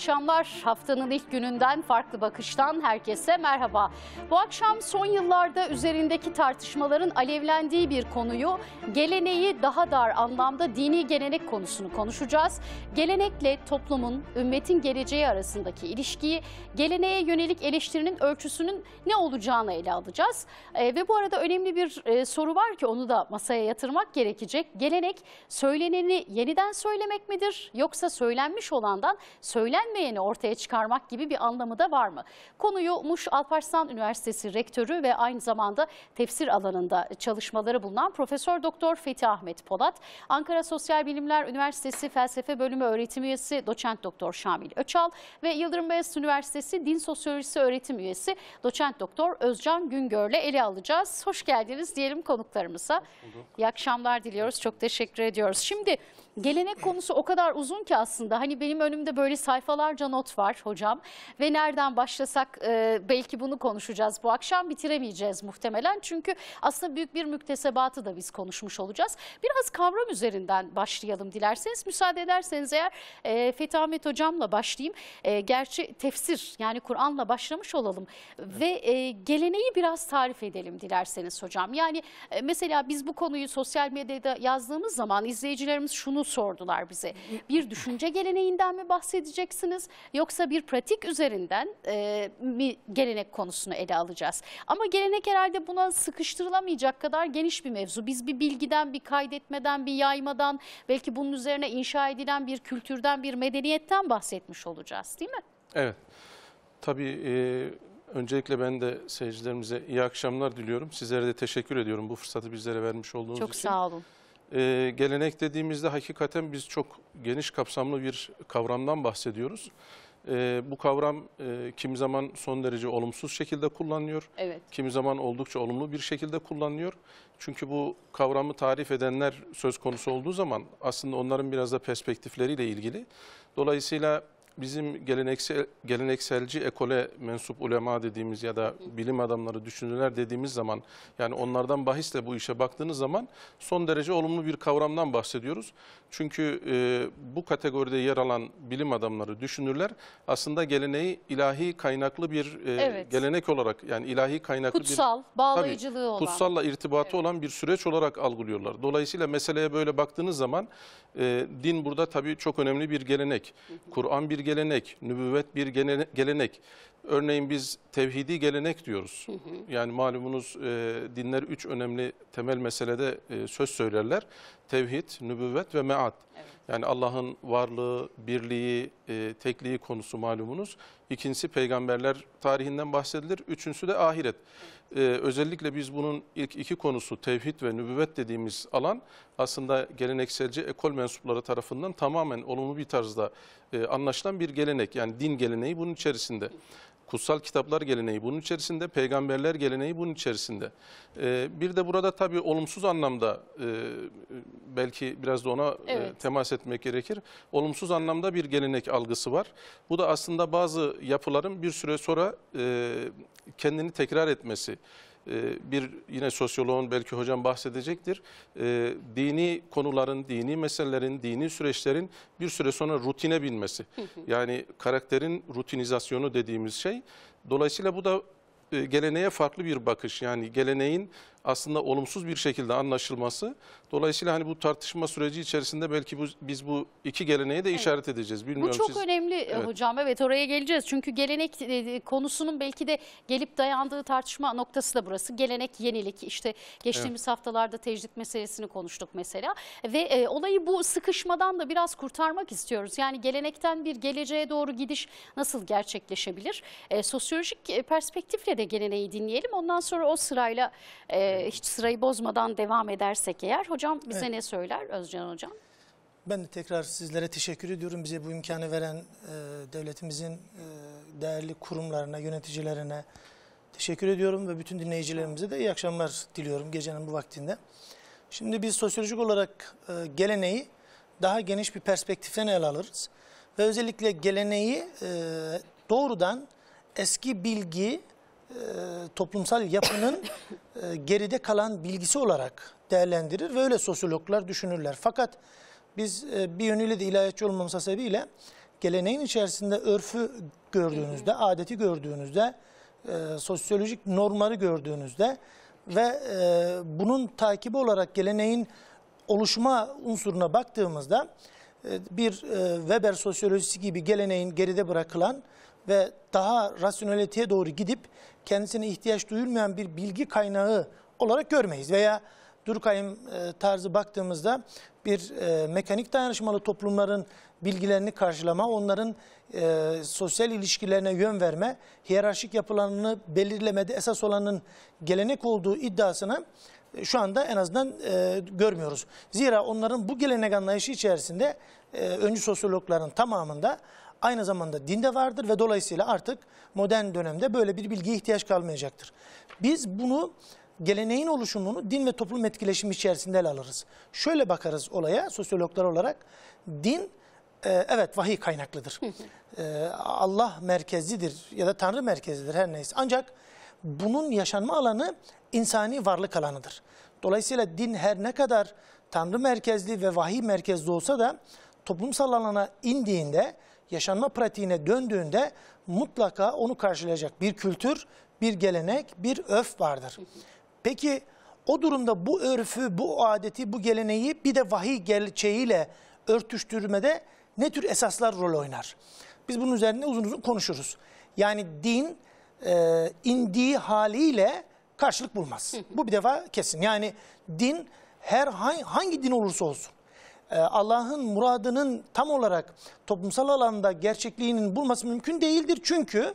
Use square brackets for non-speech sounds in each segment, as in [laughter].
akşamlar. Haftanın ilk gününden farklı bakıştan herkese merhaba. Bu akşam son yıllarda üzerindeki tartışmaların alevlendiği bir konuyu, geleneği daha dar anlamda dini gelenek konusunu konuşacağız. Gelenekle toplumun, ümmetin geleceği arasındaki ilişkiyi, geleneğe yönelik eleştirinin ölçüsünün ne olacağını ele alacağız. E, ve bu arada önemli bir e, soru var ki onu da masaya yatırmak gerekecek. Gelenek söyleneni yeniden söylemek midir yoksa söylenmiş olandan söylen istenmeyeni ortaya çıkarmak gibi bir anlamı da var mı? Konuyu Muş Alparslan Üniversitesi Rektörü ve aynı zamanda tefsir alanında çalışmaları bulunan Profesör Doktor Fethi Ahmet Polat, Ankara Sosyal Bilimler Üniversitesi Felsefe Bölümü öğretim üyesi doçent doktor Şamil Öçal ve Yıldırım Beyazıt Üniversitesi Din Sosyolojisi öğretim üyesi doçent doktor Özcan Güngör'le ele alacağız. Hoş geldiniz diyelim konuklarımıza. İyi akşamlar diliyoruz. Çok teşekkür ediyoruz. Şimdi Gelenek konusu o kadar uzun ki aslında hani benim önümde böyle sayfalarca not var hocam ve nereden başlasak e, belki bunu konuşacağız bu akşam bitiremeyeceğiz muhtemelen çünkü aslında büyük bir müktesebatı da biz konuşmuş olacağız. Biraz kavram üzerinden başlayalım dilerseniz müsaade ederseniz eğer e, Fethi Ahmet hocamla başlayayım. E, gerçi tefsir yani Kur'an'la başlamış olalım ve e, geleneği biraz tarif edelim dilerseniz hocam. Yani e, mesela biz bu konuyu sosyal medyada yazdığımız zaman izleyicilerimiz şunu sordular bize. Bir düşünce geleneğinden mi bahsedeceksiniz yoksa bir pratik üzerinden e, mi gelenek konusunu ele alacağız? Ama gelenek herhalde buna sıkıştırılamayacak kadar geniş bir mevzu. Biz bir bilgiden, bir kaydetmeden, bir yaymadan, belki bunun üzerine inşa edilen bir kültürden, bir medeniyetten bahsetmiş olacağız değil mi? Evet. Tabii e, öncelikle ben de seyircilerimize iyi akşamlar diliyorum. Sizlere de teşekkür ediyorum bu fırsatı bizlere vermiş olduğunuz Çok için. Çok sağ olun e, gelenek dediğimizde hakikaten biz çok geniş kapsamlı bir kavramdan bahsediyoruz. E, bu kavram e, kimi zaman son derece olumsuz şekilde kullanılıyor, evet. kimi zaman oldukça olumlu bir şekilde kullanılıyor. Çünkü bu kavramı tarif edenler söz konusu olduğu zaman aslında onların biraz da perspektifleriyle ilgili. Dolayısıyla bizim geleneksel, gelenekselci ekole mensup ulema dediğimiz ya da bilim adamları, düşünürler dediğimiz zaman yani onlardan bahisle bu işe baktığınız zaman son derece olumlu bir kavramdan bahsediyoruz. Çünkü e, bu kategoride yer alan bilim adamları, düşünürler aslında geleneği ilahi kaynaklı bir e, evet. gelenek olarak yani ilahi kaynaklı kutsal, bir bağlayıcılığı tabii, olan kutsalla irtibatı evet. olan bir süreç olarak algılıyorlar. Dolayısıyla meseleye böyle baktığınız zaman e, din burada tabii çok önemli bir gelenek. Kur'an bir gelenek, nübüvvet bir gelenek. Örneğin biz tevhidi gelenek diyoruz. Hı hı. Yani malumunuz e, dinler üç önemli temel meselede e, söz söylerler. Tevhid, nübüvvet ve mead. Evet. Yani Allah'ın varlığı, birliği, e, tekliği konusu malumunuz. İkincisi peygamberler tarihinden bahsedilir. Üçüncüsü de ahiret. Ee, özellikle biz bunun ilk iki konusu tevhid ve nübüvvet dediğimiz alan aslında gelenekselce ekol mensupları tarafından tamamen olumlu bir tarzda e, anlaşılan bir gelenek. Yani din geleneği bunun içerisinde kutsal kitaplar geleneği bunun içerisinde, peygamberler geleneği bunun içerisinde. Ee, bir de burada tabii olumsuz anlamda e, belki biraz da ona e, evet. temas etmek gerekir. Olumsuz anlamda bir gelenek algısı var. Bu da aslında bazı yapıların bir süre sonra e, kendini tekrar etmesi. Ee, bir yine sosyoloğun belki hocam bahsedecektir. Ee, dini konuların, dini meselelerin, dini süreçlerin bir süre sonra rutine binmesi. Yani karakterin rutinizasyonu dediğimiz şey. Dolayısıyla bu da e, geleneğe farklı bir bakış yani geleneğin aslında olumsuz bir şekilde anlaşılması. Dolayısıyla hani bu tartışma süreci içerisinde belki bu, biz bu iki geleneği de evet. işaret edeceğiz. Bilmiyorum bu çok siz... önemli evet. hocam. Evet oraya geleceğiz. Çünkü gelenek e, e, konusunun belki de gelip dayandığı tartışma noktası da burası. Gelenek, yenilik. İşte geçtiğimiz evet. haftalarda tecrit meselesini konuştuk mesela. Ve e, olayı bu sıkışmadan da biraz kurtarmak istiyoruz. Yani gelenekten bir geleceğe doğru gidiş nasıl gerçekleşebilir? E, sosyolojik e, perspektifle de geleneği dinleyelim. Ondan sonra o sırayla... E, ee, hiç sırayı bozmadan devam edersek eğer. Hocam bize evet. ne söyler Özcan Hocam? Ben de tekrar sizlere teşekkür ediyorum. Bize bu imkanı veren e, devletimizin e, değerli kurumlarına, yöneticilerine teşekkür ediyorum. Ve bütün dinleyicilerimize de iyi akşamlar diliyorum gecenin bu vaktinde. Şimdi biz sosyolojik olarak e, geleneği daha geniş bir perspektiften ele alırız. Ve özellikle geleneği e, doğrudan eski bilgi, e, toplumsal yapının [coughs] E, geride kalan bilgisi olarak değerlendirir ve öyle sosyologlar düşünürler. Fakat biz e, bir yönüyle de ilahiyatçı olmamız hasebiyle geleneğin içerisinde örfü gördüğünüzde, adeti gördüğünüzde, e, sosyolojik normları gördüğünüzde ve bunun takibi olarak geleneğin oluşma unsuruna baktığımızda bir Weber sosyolojisi gibi geleneğin geride bırakılan ve daha rasyoneliteye doğru gidip kendisine ihtiyaç duyulmayan bir bilgi kaynağı olarak görmeyiz. Veya Durkheim e, tarzı baktığımızda bir e, mekanik dayanışmalı toplumların bilgilerini karşılama, onların e, sosyal ilişkilerine yön verme, hiyerarşik yapılanını belirlemede esas olanın gelenek olduğu iddiasını e, şu anda en azından e, görmüyoruz. Zira onların bu gelenek anlayışı içerisinde e, öncü sosyologların tamamında aynı zamanda dinde vardır ve dolayısıyla artık modern dönemde böyle bir bilgiye ihtiyaç kalmayacaktır. Biz bunu geleneğin oluşumunu din ve toplum etkileşimi içerisinde ele alırız. Şöyle bakarız olaya sosyologlar olarak din e, evet vahiy kaynaklıdır. e, Allah merkezlidir ya da Tanrı merkezlidir her neyse. Ancak bunun yaşanma alanı insani varlık alanıdır. Dolayısıyla din her ne kadar Tanrı merkezli ve vahiy merkezli olsa da toplumsal alana indiğinde yaşanma pratiğine döndüğünde mutlaka onu karşılayacak bir kültür, bir gelenek, bir öf vardır. Peki o durumda bu örfü, bu adeti, bu geleneği bir de vahiy gerçeğiyle örtüştürmede ne tür esaslar rol oynar? Biz bunun üzerinde uzun uzun konuşuruz. Yani din e, indiği haliyle karşılık bulmaz. Bu bir defa kesin. Yani din her hangi din olursa olsun e, Allah'ın muradının tam olarak toplumsal alanda gerçekliğinin bulması mümkün değildir. Çünkü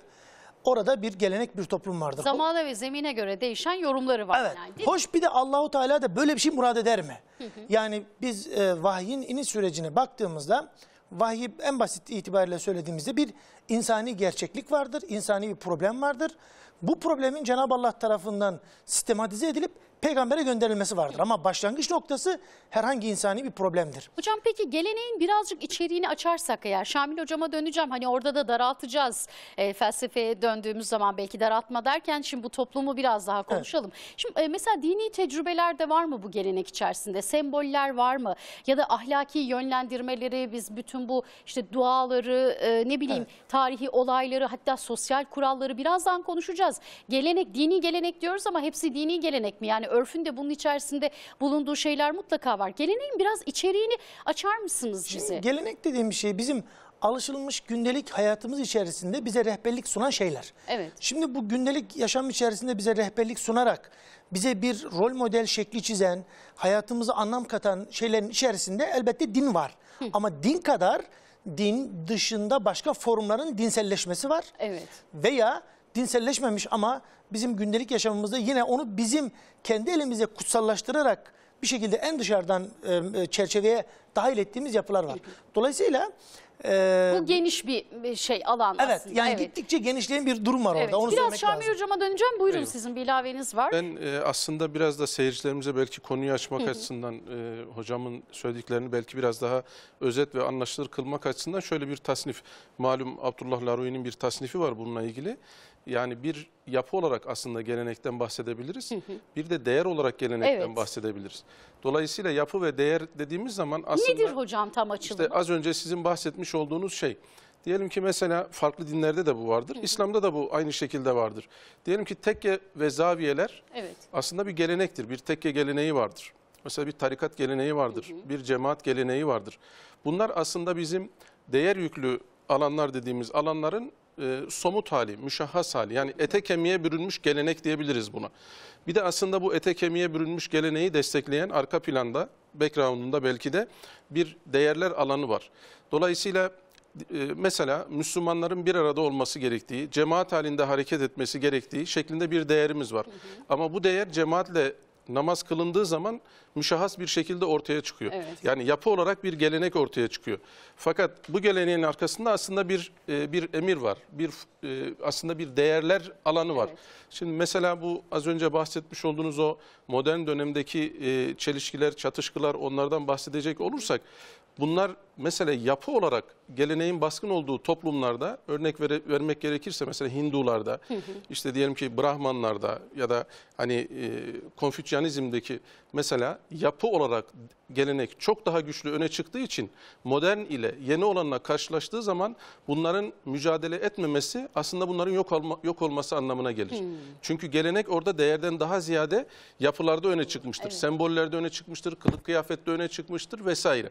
orada bir gelenek bir toplum vardır. Zamana ve zemine göre değişen yorumları var. Evet. Yani, Hoş bir de Allahu Teala da böyle bir şey murad eder mi? Hı hı. Yani biz e, vahyin iniş sürecine baktığımızda vahyi en basit itibariyle söylediğimizde bir insani gerçeklik vardır, insani bir problem vardır. Bu problemin Cenab-ı Allah tarafından sistematize edilip peygambere gönderilmesi vardır. Ama başlangıç noktası herhangi insani bir problemdir. Hocam peki geleneğin birazcık içeriğini açarsak eğer Şamil hocama döneceğim. Hani orada da daraltacağız e, felsefeye döndüğümüz zaman belki daraltma derken şimdi bu toplumu biraz daha konuşalım. Evet. Şimdi e, mesela dini tecrübelerde var mı bu gelenek içerisinde? Semboller var mı? Ya da ahlaki yönlendirmeleri biz bütün bu işte duaları e, ne bileyim evet. tarihi olayları hatta sosyal kuralları birazdan konuşacağız. Gelenek dini gelenek diyoruz ama hepsi dini gelenek mi? Yani örfün de bunun içerisinde bulunduğu şeyler mutlaka var. Geleneğin biraz içeriğini açar mısınız bize? Şimdi gelenek dediğim bir şey bizim alışılmış gündelik hayatımız içerisinde bize rehberlik sunan şeyler. Evet. Şimdi bu gündelik yaşam içerisinde bize rehberlik sunarak bize bir rol model şekli çizen, hayatımıza anlam katan şeylerin içerisinde elbette din var. Hı. Ama din kadar din dışında başka formların dinselleşmesi var. Evet. Veya dinselleşmemiş ama bizim gündelik yaşamımızda yine onu bizim kendi elimize kutsallaştırarak bir şekilde en dışarıdan e, çerçeveye dahil ettiğimiz yapılar var. Dolayısıyla e, Bu geniş bir şey alan evet aslında. yani evet. gittikçe genişleyen bir durum var Evet. Onu Biraz söylemek lazım. Hocam'a döneceğim. Buyurun Eyvallah. sizin bir ilaveniz var. Ben e, aslında biraz da seyircilerimize belki konuyu açmak açısından e, hocamın söylediklerini belki biraz daha özet ve anlaşılır kılmak açısından şöyle bir tasnif. Malum Abdullah Laroui'nin bir tasnifi var bununla ilgili. Yani bir yapı olarak aslında gelenekten bahsedebiliriz. Bir de değer olarak gelenekten evet. bahsedebiliriz. Dolayısıyla yapı ve değer dediğimiz zaman aslında... Nedir hocam tam açılımı? İşte az önce sizin bahsetmiş olduğunuz şey. Diyelim ki mesela farklı dinlerde de bu vardır. İslam'da da bu aynı şekilde vardır. Diyelim ki tekke ve zaviyeler evet. aslında bir gelenektir. Bir tekke geleneği vardır. Mesela bir tarikat geleneği vardır. Bir cemaat geleneği vardır. Bunlar aslında bizim değer yüklü alanlar dediğimiz alanların e, somut hali, müşahhas hali yani ete kemiğe bürünmüş gelenek diyebiliriz buna. Bir de aslında bu ete kemiğe bürünmüş geleneği destekleyen arka planda, background'unda belki de bir değerler alanı var. Dolayısıyla e, mesela Müslümanların bir arada olması gerektiği, cemaat halinde hareket etmesi gerektiği şeklinde bir değerimiz var. Hı hı. Ama bu değer cemaatle namaz kılındığı zaman müşahhas bir şekilde ortaya çıkıyor. Evet. Yani yapı olarak bir gelenek ortaya çıkıyor. Fakat bu geleneğin arkasında aslında bir e, bir emir var. Bir e, aslında bir değerler alanı var. Evet. Şimdi mesela bu az önce bahsetmiş olduğunuz o modern dönemdeki e, çelişkiler, çatışkılar onlardan bahsedecek olursak Bunlar mesela yapı olarak geleneğin baskın olduğu toplumlarda örnek ver vermek gerekirse mesela Hindularda işte diyelim ki Brahmanlarda ya da hani e, Konfüçyanizm'deki mesela yapı olarak gelenek çok daha güçlü öne çıktığı için modern ile yeni olanla karşılaştığı zaman bunların mücadele etmemesi aslında bunların yok olma, yok olması anlamına gelir. Çünkü gelenek orada değerden daha ziyade yapılarda öne çıkmıştır. Evet. Sembollerde öne çıkmıştır, kılık kıyafette öne çıkmıştır vesaire.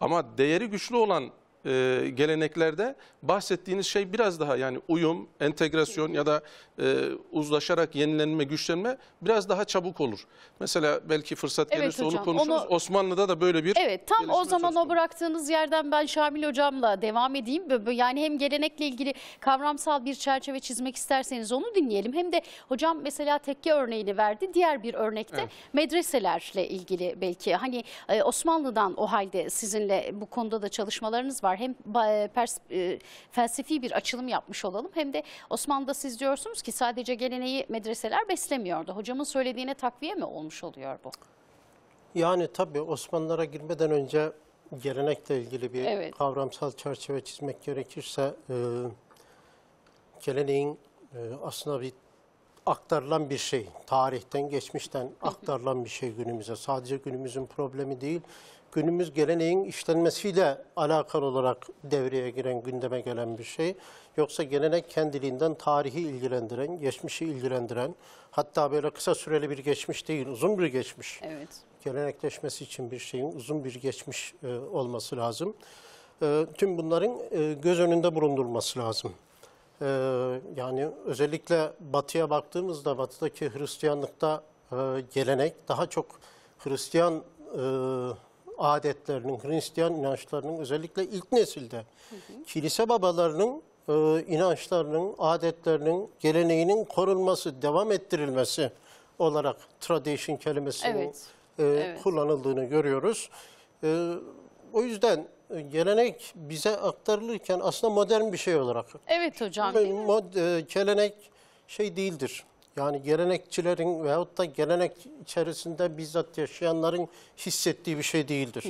Ama değeri güçlü olan e, geleneklerde bahsettiğiniz şey biraz daha yani uyum, entegrasyon ya da e, uzlaşarak yenilenme, güçlenme biraz daha çabuk olur. Mesela belki fırsat evet gelirse hocam, onu konuşuruz. Onu... Osmanlı'da da böyle bir Evet tam o zaman o bıraktığınız yerden ben Şamil hocamla devam edeyim. Yani hem gelenekle ilgili kavramsal bir çerçeve çizmek isterseniz onu dinleyelim. Hem de hocam mesela tekke örneğini verdi. Diğer bir örnekte evet. medreselerle ilgili belki hani e, Osmanlı'dan o halde sizinle bu konuda da çalışmalarınız var var. Hem e, pers, e, felsefi bir açılım yapmış olalım hem de Osmanlı'da siz diyorsunuz ki sadece geleneği medreseler beslemiyordu. Hocamın söylediğine takviye mi olmuş oluyor bu? Yani tabii Osmanlılara girmeden önce gelenekle ilgili bir evet. kavramsal çerçeve çizmek gerekirse e, geleneğin e, aslında bir aktarılan bir şey. Tarihten, geçmişten aktarılan bir şey günümüze. Sadece günümüzün problemi değil, günümüz geleneğin işlenmesiyle alakalı olarak devreye giren, gündeme gelen bir şey. Yoksa gelenek kendiliğinden tarihi ilgilendiren, geçmişi ilgilendiren, hatta böyle kısa süreli bir geçmiş değil, uzun bir geçmiş. Evet. Gelenekleşmesi için bir şeyin uzun bir geçmiş e, olması lazım. E, tüm bunların e, göz önünde bulundurulması lazım. E, yani özellikle batıya baktığımızda, batıdaki Hristiyanlıkta e, gelenek daha çok Hristiyan e, adetlerinin, Hristiyan inançlarının özellikle ilk nesilde hı hı. kilise babalarının e, inançlarının, adetlerinin, geleneğinin korunması, devam ettirilmesi olarak tradition kelimesinin evet. E, evet. kullanıldığını görüyoruz. E, o yüzden gelenek bize aktarılırken aslında modern bir şey olarak. Evet hocam. Mod, e, gelenek şey değildir. Yani gelenekçilerin veyahut da gelenek içerisinde bizzat yaşayanların hissettiği bir şey değildir.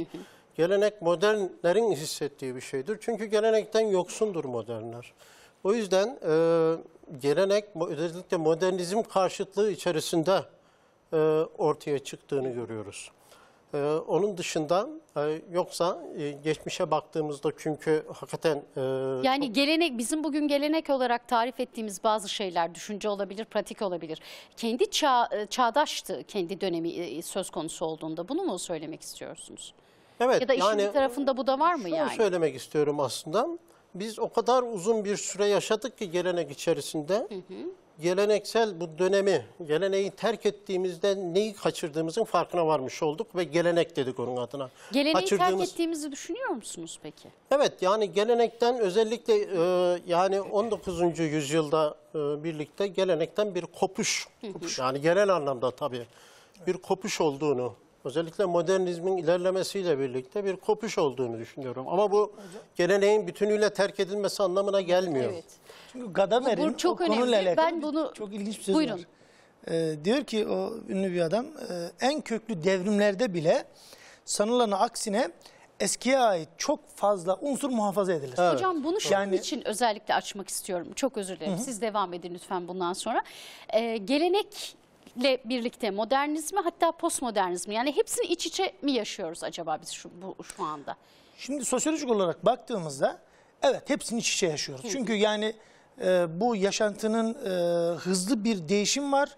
Gelenek modernlerin hissettiği bir şeydir. Çünkü gelenekten yoksundur modernler. O yüzden e, gelenek özellikle modernizm karşıtlığı içerisinde e, ortaya çıktığını görüyoruz. Ee, onun dışında e, yoksa e, geçmişe baktığımızda çünkü hakikaten... E, yani gelenek bizim bugün gelenek olarak tarif ettiğimiz bazı şeyler düşünce olabilir, pratik olabilir. Kendi çağ, e, çağdaştı kendi dönemi e, söz konusu olduğunda bunu mu söylemek istiyorsunuz? Evet. Ya da işin yani, bir tarafında bu da var mı yani? söylemek istiyorum aslında. Biz o kadar uzun bir süre yaşadık ki gelenek içerisinde. Hı hı geleneksel bu dönemi, geleneği terk ettiğimizde neyi kaçırdığımızın farkına varmış olduk ve gelenek dedik onun adına. Geleneği Kaçırdığımız... terk ettiğimizi düşünüyor musunuz peki? Evet yani gelenekten özellikle e, yani 19. yüzyılda e, birlikte gelenekten bir kopuş, kopuş. yani genel anlamda tabii bir kopuş olduğunu özellikle modernizmin ilerlemesiyle birlikte bir kopuş olduğunu düşünüyorum. Ama bu geleneğin bütünüyle terk edilmesi anlamına gelmiyor. Evet. Çünkü Gadamer'in Bu çok o önemli. konuyla alakalı Ben bunu- çok ilginç bir sözü Buyurun. var. Ee, diyor ki o ünlü bir adam e, en köklü devrimlerde bile sanılanı aksine eskiye ait çok fazla unsur muhafaza edilir. Hocam bunu şunun Yani- için özellikle açmak istiyorum. Çok özür dilerim. Siz devam edin lütfen bundan sonra. Ee, gelenekle birlikte modernizmi hatta postmodernizmi yani hepsini iç içe mi yaşıyoruz acaba biz şu, bu, şu anda? Şimdi sosyolojik olarak baktığımızda evet hepsini iç içe yaşıyoruz. Çünkü yani ee, bu yaşantının e, hızlı bir değişim var.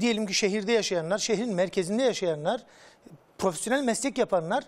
Diyelim ki şehirde yaşayanlar, şehrin merkezinde yaşayanlar, profesyonel meslek yapanlar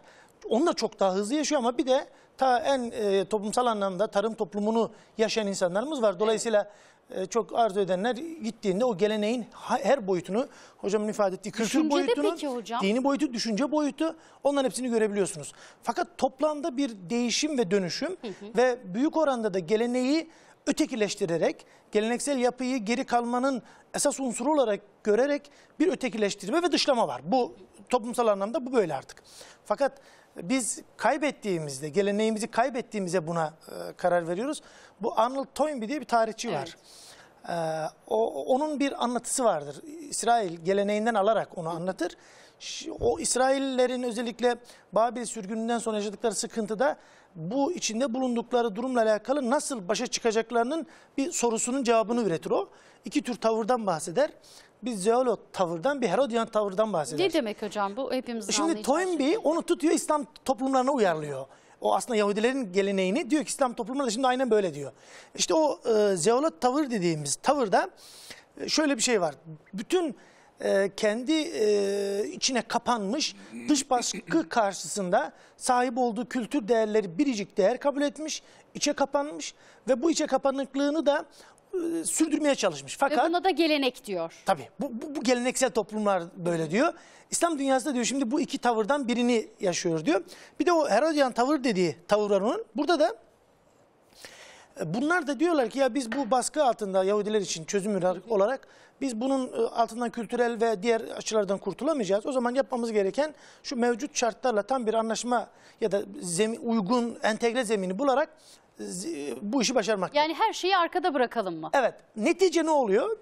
onlar çok daha hızlı yaşıyor ama bir de ta en e, toplumsal anlamda tarım toplumunu yaşayan insanlarımız var. Dolayısıyla e, çok arzu edenler gittiğinde o geleneğin her boyutunu hocamın ifade ettiği kültür Düşüncede boyutunu, dini boyutu, düşünce boyutu onların hepsini görebiliyorsunuz. Fakat toplamda bir değişim ve dönüşüm hı hı. ve büyük oranda da geleneği ötekileştirerek, geleneksel yapıyı geri kalmanın esas unsuru olarak görerek bir ötekileştirme ve dışlama var. Bu toplumsal anlamda bu böyle artık. Fakat biz kaybettiğimizde, geleneğimizi kaybettiğimize buna e, karar veriyoruz. Bu Arnold Toynbee diye bir tarihçi evet. var. Ee, o, onun bir anlatısı vardır. İsrail geleneğinden alarak onu anlatır. O İsraillerin özellikle Babil sürgününden sonra yaşadıkları sıkıntıda bu içinde bulundukları durumla alakalı nasıl başa çıkacaklarının bir sorusunun cevabını üretir o. İki tür tavırdan bahseder. Bir zeolog tavırdan, bir Herodian tavırdan bahseder. Ne demek hocam bu hepimizin e Şimdi Toynbee onu tutuyor İslam toplumlarına uyarlıyor. O aslında Yahudilerin geleneğini diyor ki İslam toplumları da şimdi aynen böyle diyor. İşte o e, zeolog tavır dediğimiz tavırda e, şöyle bir şey var. Bütün e, kendi e, içine kapanmış dış baskı [laughs] karşısında sahip olduğu kültür değerleri biricik değer kabul etmiş, içe kapanmış ve bu içe kapanıklığını da e, sürdürmeye çalışmış. Fakat Ve buna da gelenek diyor. tabii bu, bu, bu geleneksel toplumlar böyle diyor. İslam dünyasında diyor şimdi bu iki tavırdan birini yaşıyor diyor. Bir de o Herodian tavır dediği tavır var onun. Burada da e, bunlar da diyorlar ki ya biz bu baskı altında Yahudiler için çözüm olarak biz bunun e, altından kültürel ve diğer açılardan kurtulamayacağız. O zaman yapmamız gereken şu mevcut şartlarla tam bir anlaşma ya da zemin, uygun entegre zemini bularak e, e, bu işi başarmak. Yani her şeyi arkada bırakalım mı? Evet. Netice ne oluyor?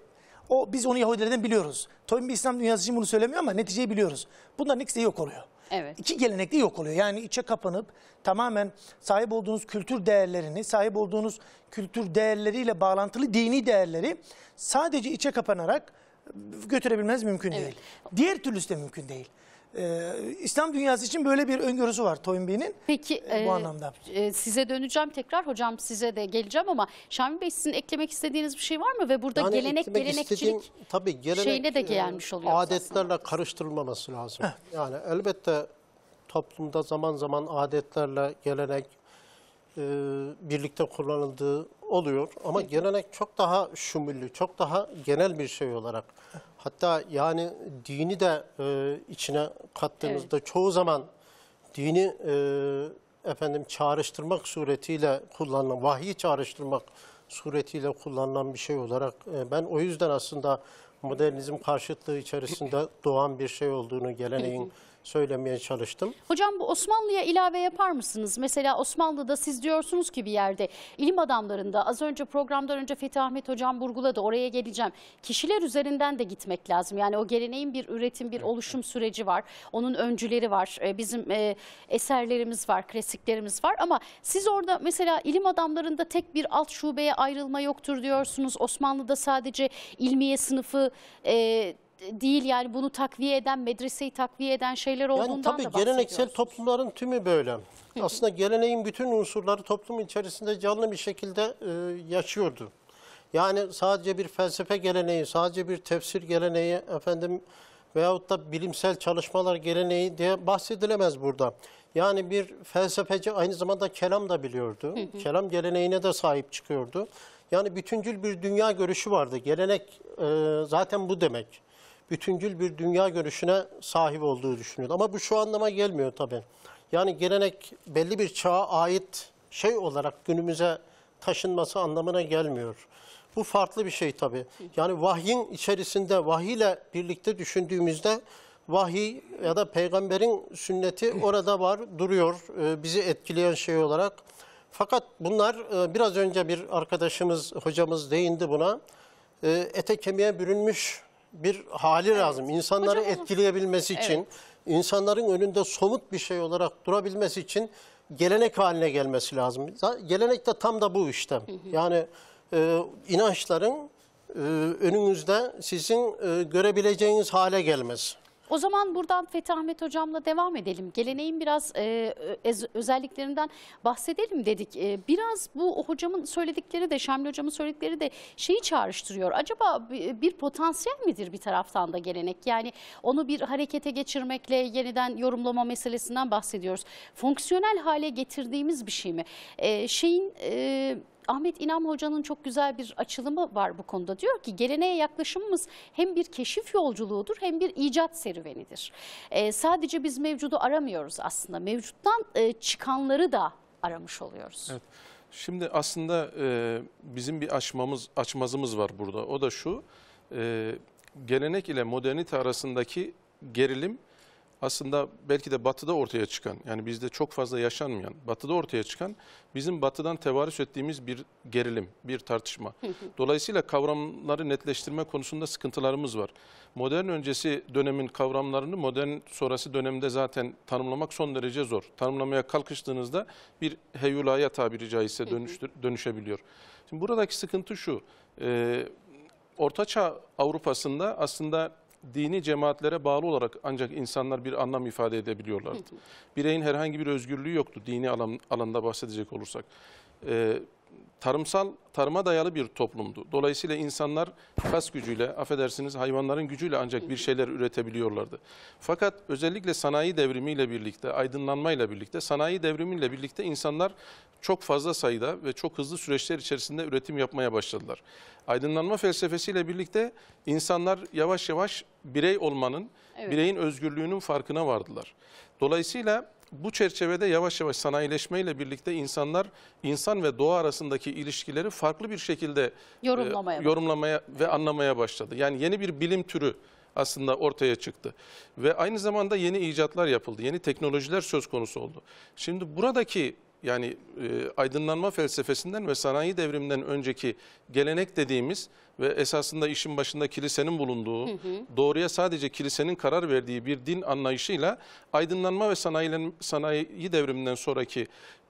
O biz onu Yahudilerden biliyoruz. Toyum İslam dünyası için bunu söylemiyor ama neticeyi biliyoruz. Bunların ikisi yok oluyor. Evet. İki gelenek de yok oluyor. Yani içe kapanıp tamamen sahip olduğunuz kültür değerlerini, sahip olduğunuz kültür değerleriyle bağlantılı dini değerleri sadece içe kapanarak götürebilmeniz mümkün evet. değil. Diğer türlüsü de mümkün değil e, İslam dünyası için böyle bir öngörüsü var Toynbee'nin Peki, e, bu anlamda. E, size döneceğim tekrar hocam size de geleceğim ama Şami Bey sizin eklemek istediğiniz bir şey var mı? Ve burada yani gelenek gelenekçilik istediğim, tabii, gelenek, şeyine de e, gelmiş oluyor. Adetlerle aslında. karıştırılmaması lazım. Heh. Yani elbette toplumda zaman zaman adetlerle gelenek e, birlikte kullanıldığı oluyor. Ama gelenek çok daha şumüllü, çok daha genel bir şey olarak Hatta yani dini de e, içine kattığımızda evet. çoğu zaman dini e, efendim çağrıştırmak suretiyle kullanılan, vahyi çağrıştırmak suretiyle kullanılan bir şey olarak e, ben o yüzden aslında modernizm karşıtlığı içerisinde doğan bir şey olduğunu, geleneğin söylemeye çalıştım. Hocam bu Osmanlı'ya ilave yapar mısınız? Mesela Osmanlı'da siz diyorsunuz ki bir yerde ilim adamlarında az önce programdan önce Fethi Ahmet Hocam vurguladı oraya geleceğim. Kişiler üzerinden de gitmek lazım. Yani o geleneğin bir üretim, bir oluşum süreci var. Onun öncüleri var. E, bizim e, eserlerimiz var, klasiklerimiz var. Ama siz orada mesela ilim adamlarında tek bir alt şubeye ayrılma yoktur diyorsunuz. Osmanlı'da sadece ilmiye sınıfı e, değil yani bunu takviye eden, medreseyi takviye eden şeyler olduğundan yani tabii da geleneksel toplumların tümü böyle. Aslında geleneğin bütün unsurları toplum içerisinde canlı bir şekilde e, yaşıyordu. Yani sadece bir felsefe geleneği, sadece bir tefsir geleneği efendim veyahut da bilimsel çalışmalar geleneği diye bahsedilemez burada. Yani bir felsefeci aynı zamanda kelam da biliyordu. Kelam geleneğine de sahip çıkıyordu. Yani bütüncül bir dünya görüşü vardı. Gelenek e, zaten bu demek bütüncül bir dünya görüşüne sahip olduğu düşünüyordu. Ama bu şu anlama gelmiyor tabii. Yani gelenek belli bir çağa ait şey olarak günümüze taşınması anlamına gelmiyor. Bu farklı bir şey tabii. Yani vahyin içerisinde vahiyle birlikte düşündüğümüzde vahiy ya da peygamberin sünneti orada var, duruyor e, bizi etkileyen şey olarak. Fakat bunlar e, biraz önce bir arkadaşımız, hocamız değindi buna. E, ete kemiğe bürünmüş bir hali evet. lazım. İnsanları Hocam, etkileyebilmesi evet. için, insanların önünde somut bir şey olarak durabilmesi için gelenek haline gelmesi lazım. Gelenek de tam da bu işte. Yani e, inançların e, önünüzde sizin e, görebileceğiniz hale gelmesi. O zaman buradan Fethi Ahmet Hocam'la devam edelim. Geleneğin biraz e, e, öz, özelliklerinden bahsedelim dedik. E, biraz bu hocamın söyledikleri de Şamil Hocam'ın söyledikleri de şeyi çağrıştırıyor. Acaba bir potansiyel midir bir taraftan da gelenek? Yani onu bir harekete geçirmekle yeniden yorumlama meselesinden bahsediyoruz. Fonksiyonel hale getirdiğimiz bir şey mi? E, şeyin... E, Ahmet İnam Hoca'nın çok güzel bir açılımı var bu konuda. Diyor ki geleneğe yaklaşımımız hem bir keşif yolculuğudur hem bir icat serüvenidir. E, sadece biz mevcudu aramıyoruz aslında. Mevcuttan e, çıkanları da aramış oluyoruz. Evet. Şimdi aslında e, bizim bir açmamız, açmazımız var burada. O da şu, e, gelenek ile modernite arasındaki gerilim aslında belki de batıda ortaya çıkan, yani bizde çok fazla yaşanmayan, batıda ortaya çıkan bizim batıdan tevarüs ettiğimiz bir gerilim, bir tartışma. Dolayısıyla kavramları netleştirme konusunda sıkıntılarımız var. Modern öncesi dönemin kavramlarını modern sonrası dönemde zaten tanımlamak son derece zor. Tanımlamaya kalkıştığınızda bir heyulaya tabiri caizse dönüştür, dönüşebiliyor. Şimdi buradaki sıkıntı şu, e, Ortaçağ Avrupa'sında aslında dini cemaatlere bağlı olarak ancak insanlar bir anlam ifade edebiliyorlardı. Bireyin herhangi bir özgürlüğü yoktu dini alan, alanda bahsedecek olursak. Ee, tarımsal tarıma dayalı bir toplumdu. Dolayısıyla insanlar kas gücüyle, affedersiniz hayvanların gücüyle ancak bir şeyler üretebiliyorlardı. Fakat özellikle sanayi devrimiyle birlikte, aydınlanmayla birlikte, sanayi devrimiyle birlikte insanlar çok fazla sayıda ve çok hızlı süreçler içerisinde üretim yapmaya başladılar. Aydınlanma felsefesiyle birlikte insanlar yavaş yavaş birey olmanın, evet. bireyin özgürlüğünün farkına vardılar. Dolayısıyla bu çerçevede yavaş yavaş sanayileşmeyle birlikte insanlar insan ve doğa arasındaki ilişkileri farklı bir şekilde yorumlamaya, e, yorumlamaya başladı. ve anlamaya başladı. Yani yeni bir bilim türü aslında ortaya çıktı. Ve aynı zamanda yeni icatlar yapıldı. Yeni teknolojiler söz konusu oldu. Şimdi buradaki yani e, aydınlanma felsefesinden ve sanayi devriminden önceki gelenek dediğimiz ve esasında işin başında kilisenin bulunduğu, hı hı. doğruya sadece kilisenin karar verdiği bir din anlayışıyla aydınlanma ve sanayi, sanayi devriminden sonraki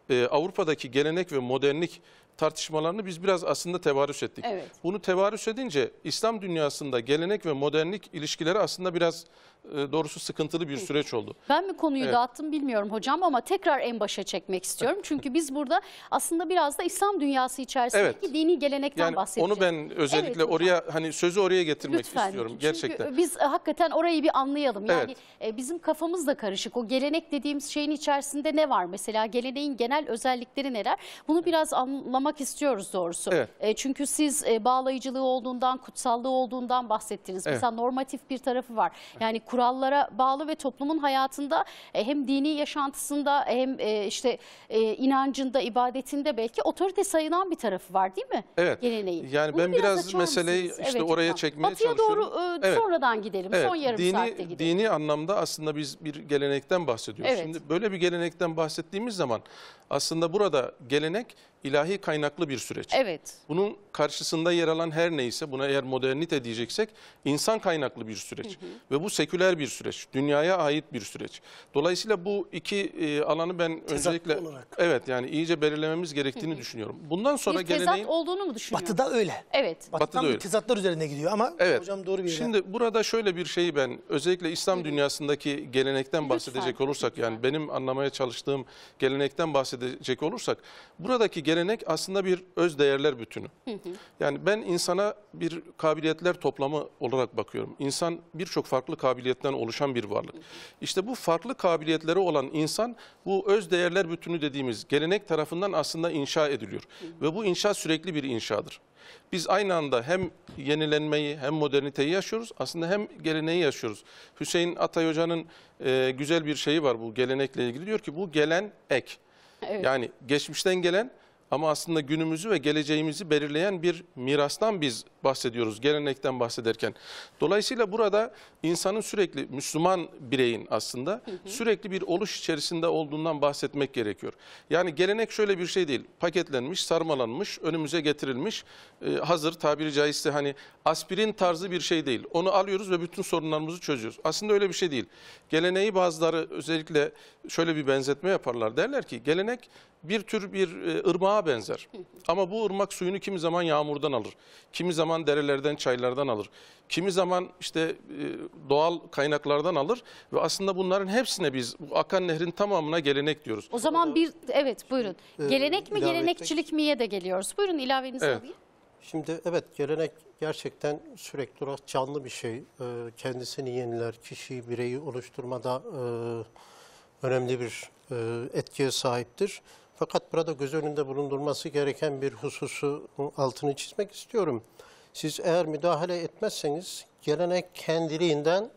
e, Avrupa'daki gelenek ve modernlik tartışmalarını biz biraz aslında tevarüs ettik. Evet. Bunu tevarüs edince İslam dünyasında gelenek ve modernlik ilişkileri aslında biraz e, doğrusu sıkıntılı bir süreç oldu. Ben mi konuyu evet. dağıttım bilmiyorum hocam ama tekrar en başa çekmek istiyorum. [laughs] Çünkü biz burada aslında biraz da İslam dünyası içerisindeki evet. dini gelenekten yani bahsedeceğiz. Onu ben özellikle evet, oraya hani sözü oraya getirmek Lütfen. istiyorum Çünkü gerçekten. biz e, hakikaten orayı bir anlayalım. Yani evet. E, bizim kafamız da karışık. O gelenek dediğimiz şeyin içerisinde ne var mesela? Geleneğin genel özellikleri neler? Bunu biraz anlamak istiyoruz doğrusu. Evet. Çünkü siz bağlayıcılığı olduğundan, kutsallığı olduğundan bahsettiniz. Evet. Mesela normatif bir tarafı var. Yani kur kurallara bağlı ve toplumun hayatında e, hem dini yaşantısında hem e, işte e, inancında, ibadetinde belki otorite sayılan bir tarafı var değil mi? Evet. Geleneğin. Yani Bunu ben biraz, biraz meseleyi misiniz? işte evet, oraya çekmeye Batıya çalışıyorum. Batıya doğru evet. sonradan gidelim. Evet. Son yarım dini, saatte gidelim. Dini anlamda aslında biz bir gelenekten bahsediyoruz. Evet. Şimdi böyle bir gelenekten bahsettiğimiz zaman aslında burada gelenek ilahi kaynaklı bir süreç. Evet. Bunun karşısında yer alan her neyse buna eğer modernite diyeceksek insan kaynaklı bir süreç. Hı hı. Ve bu seküler bir süreç. Dünyaya ait bir süreç. Dolayısıyla bu iki e, alanı ben tezat öncelikle olarak. evet yani iyice belirlememiz gerektiğini hı hı. düşünüyorum. Bundan sonra bir geleneğin olduğunu mu düşünüyorsunuz? Batı'da öyle. Evet. Batı'dan Batı'da öyle. tezatlar üzerine gidiyor ama evet. hocam doğru bir Şimdi burada şöyle bir şeyi ben özellikle İslam hı hı. dünyasındaki gelenekten bahsedecek olursak yani benim anlamaya çalıştığım gelenekten bahsedecek olursak buradaki gelenek gelenek aslında bir öz değerler bütünü. Hı hı. Yani ben insana bir kabiliyetler toplamı olarak bakıyorum. İnsan birçok farklı kabiliyetten oluşan bir varlık. Hı hı. İşte bu farklı kabiliyetleri olan insan bu öz değerler bütünü dediğimiz gelenek tarafından aslında inşa ediliyor. Hı hı. Ve bu inşa sürekli bir inşadır. Biz aynı anda hem yenilenmeyi hem moderniteyi yaşıyoruz aslında hem geleneği yaşıyoruz. Hüseyin Atay Hoca'nın e, güzel bir şeyi var bu gelenekle ilgili diyor ki bu gelen ek. Evet. Yani geçmişten gelen ama aslında günümüzü ve geleceğimizi belirleyen bir mirastan biz bahsediyoruz, gelenekten bahsederken. Dolayısıyla burada insanın sürekli, Müslüman bireyin aslında hı hı. sürekli bir oluş içerisinde olduğundan bahsetmek gerekiyor. Yani gelenek şöyle bir şey değil, paketlenmiş, sarmalanmış, önümüze getirilmiş, e, hazır tabiri caizse hani aspirin tarzı bir şey değil. Onu alıyoruz ve bütün sorunlarımızı çözüyoruz. Aslında öyle bir şey değil. Geleneği bazıları özellikle şöyle bir benzetme yaparlar. Derler ki gelenek bir tür bir e, ırmağa benzer. Ama bu ırmak suyunu kimi zaman yağmurdan alır, kimi zaman derelerden, çaylardan alır, kimi zaman işte e, doğal kaynaklardan alır ve aslında bunların hepsine biz bu akan nehrin tamamına gelenek diyoruz. O zaman bir evet buyurun. E, gelenek mi, gelenekçilik miye de geliyoruz. Buyurun ilavenizi evet. alayım. Şimdi evet gelenek gerçekten sürekli olarak canlı bir şey. Kendisini yeniler, kişiyi, bireyi oluşturmada önemli bir etkiye sahiptir. Fakat burada göz önünde bulundurması gereken bir hususu altını çizmek istiyorum. Siz eğer müdahale etmezseniz gelenek kendiliğinden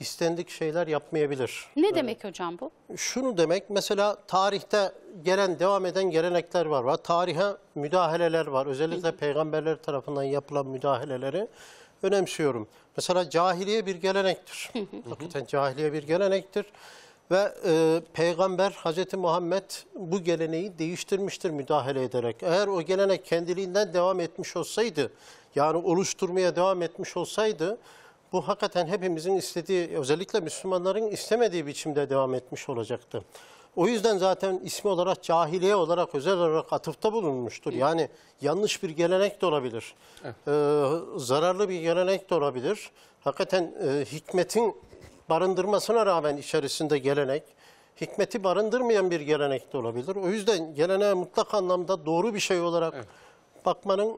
istendik şeyler yapmayabilir. Ne yani, demek hocam bu? Şunu demek mesela tarihte gelen devam eden gelenekler var. var. Tarihe müdahaleler var. Özellikle peygamberler tarafından yapılan müdahaleleri önemsiyorum. Mesela cahiliye bir gelenektir. Hı Hakikaten cahiliye bir gelenektir. Ve e, Peygamber Hazreti Muhammed bu geleneği değiştirmiştir müdahale ederek. Eğer o gelenek kendiliğinden devam etmiş olsaydı, yani oluşturmaya devam etmiş olsaydı, bu hakikaten hepimizin istediği, özellikle Müslümanların istemediği biçimde devam etmiş olacaktı. O yüzden zaten ismi olarak cahiliye olarak özel olarak atıfta bulunmuştur. Yani yanlış bir gelenek de olabilir. Evet. Ee, zararlı bir gelenek de olabilir. Hakikaten e, hikmetin barındırmasına rağmen içerisinde gelenek, hikmeti barındırmayan bir gelenek de olabilir. O yüzden geleneğe mutlak anlamda doğru bir şey olarak evet. bakmanın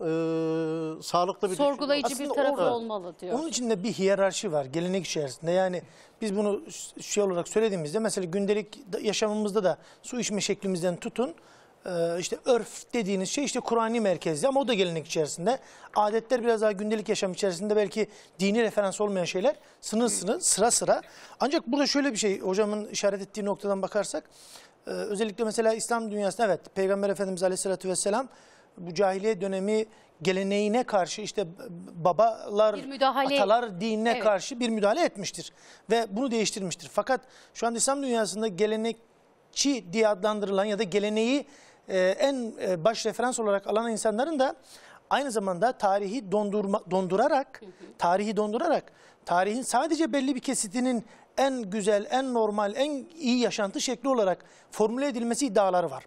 e, sağlıklı bir sorgulayıcı bir tarafı o, olmalı diyor. Onun içinde bir hiyerarşi var gelenek içerisinde. Yani biz bunu şey olarak söylediğimizde mesela gündelik yaşamımızda da su içme şeklimizden tutun ee, işte örf dediğiniz şey işte Kur'an'i merkezli ama o da gelenek içerisinde. Adetler biraz daha gündelik yaşam içerisinde belki dini referans olmayan şeyler sınır sınır sıra sıra. Ancak burada şöyle bir şey hocamın işaret ettiği noktadan bakarsak e, özellikle mesela İslam dünyasında evet Peygamber Efendimiz Aleyhisselatü Vesselam bu cahiliye dönemi geleneğine karşı işte babalar, müdahale, atalar dinine evet. karşı bir müdahale etmiştir. Ve bunu değiştirmiştir. Fakat şu an İslam dünyasında gelenekçi diye adlandırılan ya da geleneği e, en e, baş referans olarak alan insanların da aynı zamanda tarihi dondurma, dondurarak, tarihi dondurarak, tarihin sadece belli bir kesitinin en güzel, en normal, en iyi yaşantı şekli olarak formüle edilmesi iddiaları var.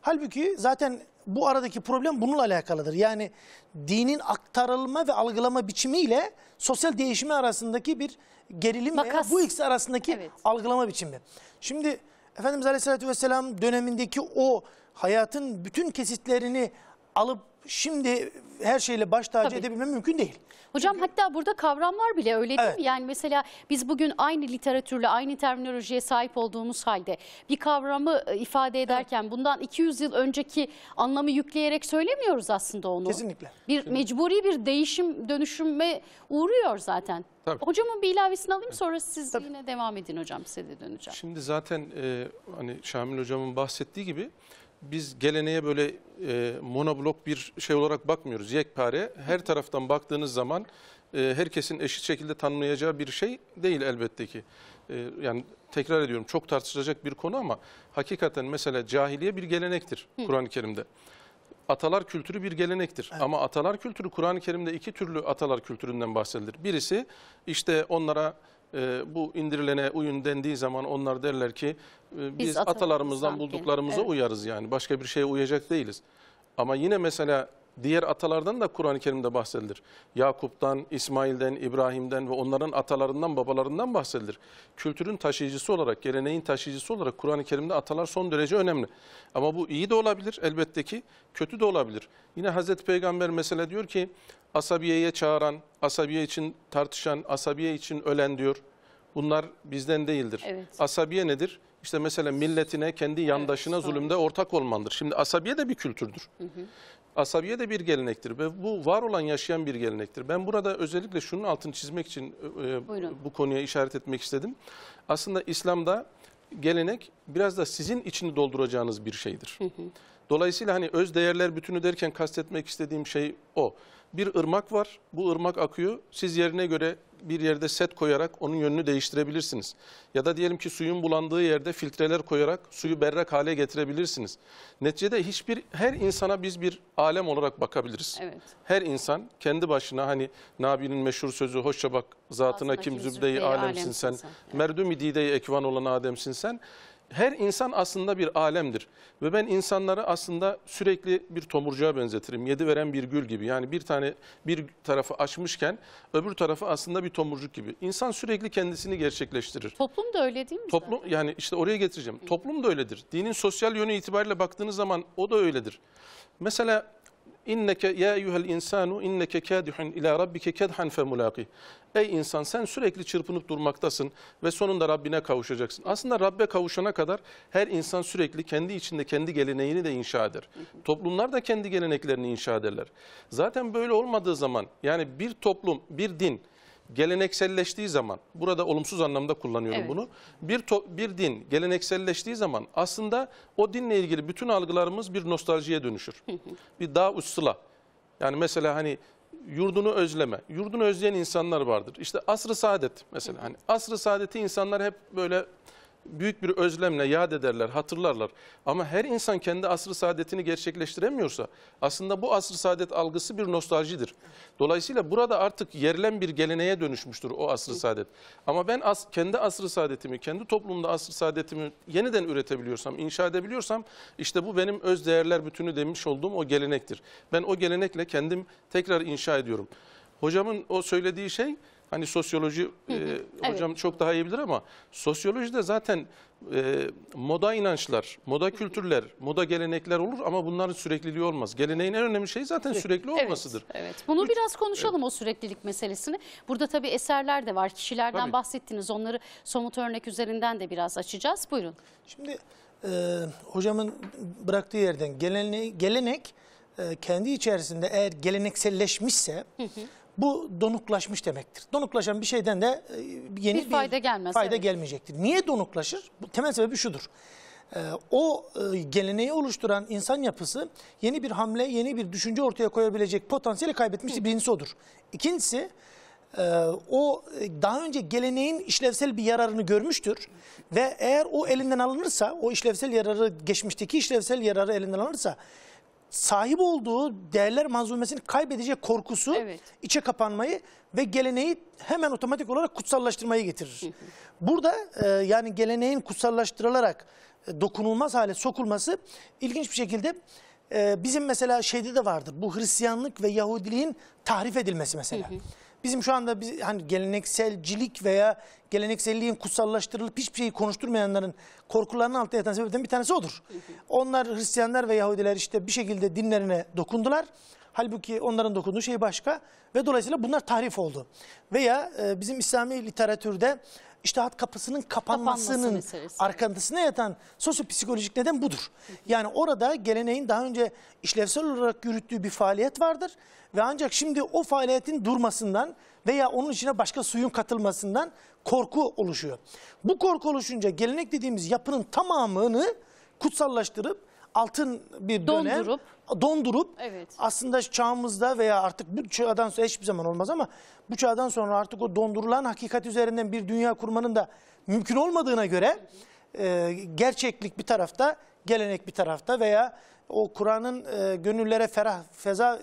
Halbuki zaten bu aradaki problem bununla alakalıdır. Yani dinin aktarılma ve algılama biçimiyle sosyal değişimi arasındaki bir gerilim veya bu ikisi arasındaki evet. algılama biçimi. Şimdi Efendimiz Aleyhisselatü Vesselam dönemindeki o hayatın bütün kesitlerini alıp şimdi her şeyle baş tacı Tabii. edebilmem mümkün değil. Hocam Çünkü... hatta burada kavramlar bile öyle değil evet. mi? Yani mesela biz bugün aynı literatürle, aynı terminolojiye sahip olduğumuz halde bir kavramı e, ifade ederken evet. bundan 200 yıl önceki anlamı yükleyerek söylemiyoruz aslında onu. Kesinlikle. Bir Şimdi... mecburi bir değişim, dönüşüme uğruyor zaten. Tabii. Hocamın bir ilavesini alayım sonra siz Tabii. yine devam edin hocam size de döneceğim. Şimdi zaten e, hani Şamil hocamın bahsettiği gibi biz geleneğe böyle e, monoblok bir şey olarak bakmıyoruz. Yekpare her taraftan baktığınız zaman e, herkesin eşit şekilde tanımlayacağı bir şey değil elbette ki. E, yani tekrar ediyorum çok tartışılacak bir konu ama hakikaten mesela cahiliye bir gelenektir Kur'an-ı Kerim'de. Atalar kültürü bir gelenektir. Evet. Ama atalar kültürü Kur'an-ı Kerim'de iki türlü atalar kültüründen bahsedilir. Birisi işte onlara e, bu indirilene uyun dendiği zaman onlar derler ki e, biz, biz atalarımızdan bulduklarımıza evet. uyarız yani. Başka bir şeye uyacak değiliz. Ama yine mesela diğer atalardan da Kur'an-ı Kerim'de bahsedilir. Yakup'tan, İsmail'den, İbrahim'den ve onların atalarından, babalarından bahsedilir. Kültürün taşıyıcısı olarak, geleneğin taşıyıcısı olarak Kur'an-ı Kerim'de atalar son derece önemli. Ama bu iyi de olabilir elbette ki, kötü de olabilir. Yine Hazreti Peygamber mesela diyor ki, asabiyeye çağıran, asabiye için tartışan, asabiye için ölen diyor. Bunlar bizden değildir. Evet. Asabiye nedir? İşte mesela milletine, kendi yandaşına evet, zulümde ortak olmandır. Şimdi asabiye de bir kültürdür. Hı hı. Asabiye de bir gelenektir ve bu var olan yaşayan bir gelenektir. Ben burada özellikle şunun altını çizmek için e, e bu konuya işaret etmek istedim. Aslında İslam'da gelenek biraz da sizin içini dolduracağınız bir şeydir. Hı hı. Dolayısıyla hani öz değerler bütünü derken kastetmek istediğim şey o bir ırmak var. Bu ırmak akıyor. Siz yerine göre bir yerde set koyarak onun yönünü değiştirebilirsiniz. Ya da diyelim ki suyun bulandığı yerde filtreler koyarak suyu berrak hale getirebilirsiniz. Neticede hiçbir her insana biz bir alem olarak bakabiliriz. Evet. Her insan kendi başına hani Nabi'nin meşhur sözü hoşça bak zatına Aslında kim zübdeyi alemsin, sen. sen. Evet. Merdumi dideyi ekvan olan ademsin sen her insan aslında bir alemdir. Ve ben insanları aslında sürekli bir tomurcuğa benzetirim. Yedi veren bir gül gibi. Yani bir tane bir tarafı açmışken öbür tarafı aslında bir tomurcuk gibi. İnsan sürekli kendisini gerçekleştirir. Toplum da öyle değil mi? Toplum zaten? yani işte oraya getireceğim. Toplum da öyledir. Dinin sosyal yönü itibariyle baktığınız zaman o da öyledir. Mesela İnneke ya eyyuhel insanu inneke kadihun ila rabbike kedhan mulaqi. Ey insan sen sürekli çırpınıp durmaktasın ve sonunda Rabbine kavuşacaksın. Aslında Rabbe kavuşana kadar her insan sürekli kendi içinde kendi geleneğini de inşa eder. Toplumlar da kendi geleneklerini inşa ederler. Zaten böyle olmadığı zaman yani bir toplum, bir din gelenekselleştiği zaman, burada olumsuz anlamda kullanıyorum evet. bunu. Bir to, bir din gelenekselleştiği zaman aslında o dinle ilgili bütün algılarımız bir nostaljiye dönüşür. [laughs] bir daha usula. Yani mesela hani yurdunu özleme. Yurdunu özleyen insanlar vardır. İşte asr-ı saadet mesela. Hani asr-ı saadeti insanlar hep böyle büyük bir özlemle yad ederler, hatırlarlar. Ama her insan kendi asrı saadetini gerçekleştiremiyorsa aslında bu asrı saadet algısı bir nostaljidir. Dolayısıyla burada artık yerlen bir geleneğe dönüşmüştür o asrı saadet. Ama ben as kendi asrı saadetimi, kendi toplumda asrı saadetimi yeniden üretebiliyorsam, inşa edebiliyorsam işte bu benim öz değerler bütünü demiş olduğum o gelenektir. Ben o gelenekle kendim tekrar inşa ediyorum. Hocamın o söylediği şey Hani sosyoloji e, hocam evet. çok daha iyi bilir ama sosyolojide zaten e, moda inançlar, moda kültürler, moda gelenekler olur ama bunların sürekliliği olmaz. Geleneğin en önemli şeyi zaten sürekli, sürekli olmasıdır. Evet, evet. Bunu Üç, biraz konuşalım evet. o süreklilik meselesini. Burada tabii eserler de var. Kişilerden tabii. bahsettiniz. Onları somut örnek üzerinden de biraz açacağız. Buyurun. Şimdi e, hocamın bıraktığı yerden gelene, gelenek e, kendi içerisinde eğer gelenekselleşmişse... Hı hı bu donuklaşmış demektir. Donuklaşan bir şeyden de e, yeni bir, bir fayda, gelmez, fayda evet. gelmeyecektir. Niye donuklaşır? temel sebebi şudur. E, o e, geleneği oluşturan insan yapısı yeni bir hamle, yeni bir düşünce ortaya koyabilecek potansiyeli kaybetmiştir. Hı. Birincisi odur. İkincisi o daha önce geleneğin işlevsel bir yararını görmüştür. Ve eğer o elinden alınırsa, o işlevsel yararı, geçmişteki işlevsel yararı elinden alınırsa sahip olduğu değerler manzumesini kaybedecek korkusu evet. içe kapanmayı ve geleneği hemen otomatik olarak kutsallaştırmayı getirir. Burada e, yani geleneğin kutsallaştırılarak e, dokunulmaz hale sokulması ilginç bir şekilde e, bizim mesela şeyde de vardır bu Hristiyanlık ve Yahudiliğin tahrif edilmesi mesela. Bizim şu anda biz, hani gelenekselcilik veya gelenekselliğin kutsallaştırılıp hiçbir şeyi konuşturmayanların korkularının altında yatan sebepten bir tanesi odur. Onlar Hristiyanlar ve Yahudiler işte bir şekilde dinlerine dokundular. Halbuki onların dokunduğu şey başka ve dolayısıyla bunlar tahrif oldu. Veya e, bizim İslami literatürde işte hat kapısının kapanmasının Kapanması arkasında yatan sosyopsikolojik neden budur. Yani orada geleneğin daha önce işlevsel olarak yürüttüğü bir faaliyet vardır ve ancak şimdi o faaliyetin durmasından veya onun içine başka suyun katılmasından korku oluşuyor. Bu korku oluşunca gelenek dediğimiz yapının tamamını kutsallaştırıp altın bir dönem. Dondurup. Dondurup evet. aslında çağımızda veya artık bu çağdan sonra hiçbir zaman olmaz ama bu çağdan sonra artık o dondurulan hakikat üzerinden bir dünya kurmanın da mümkün olmadığına göre e, gerçeklik bir tarafta, gelenek bir tarafta veya o Kur'an'ın e, gönüllere ferah, feza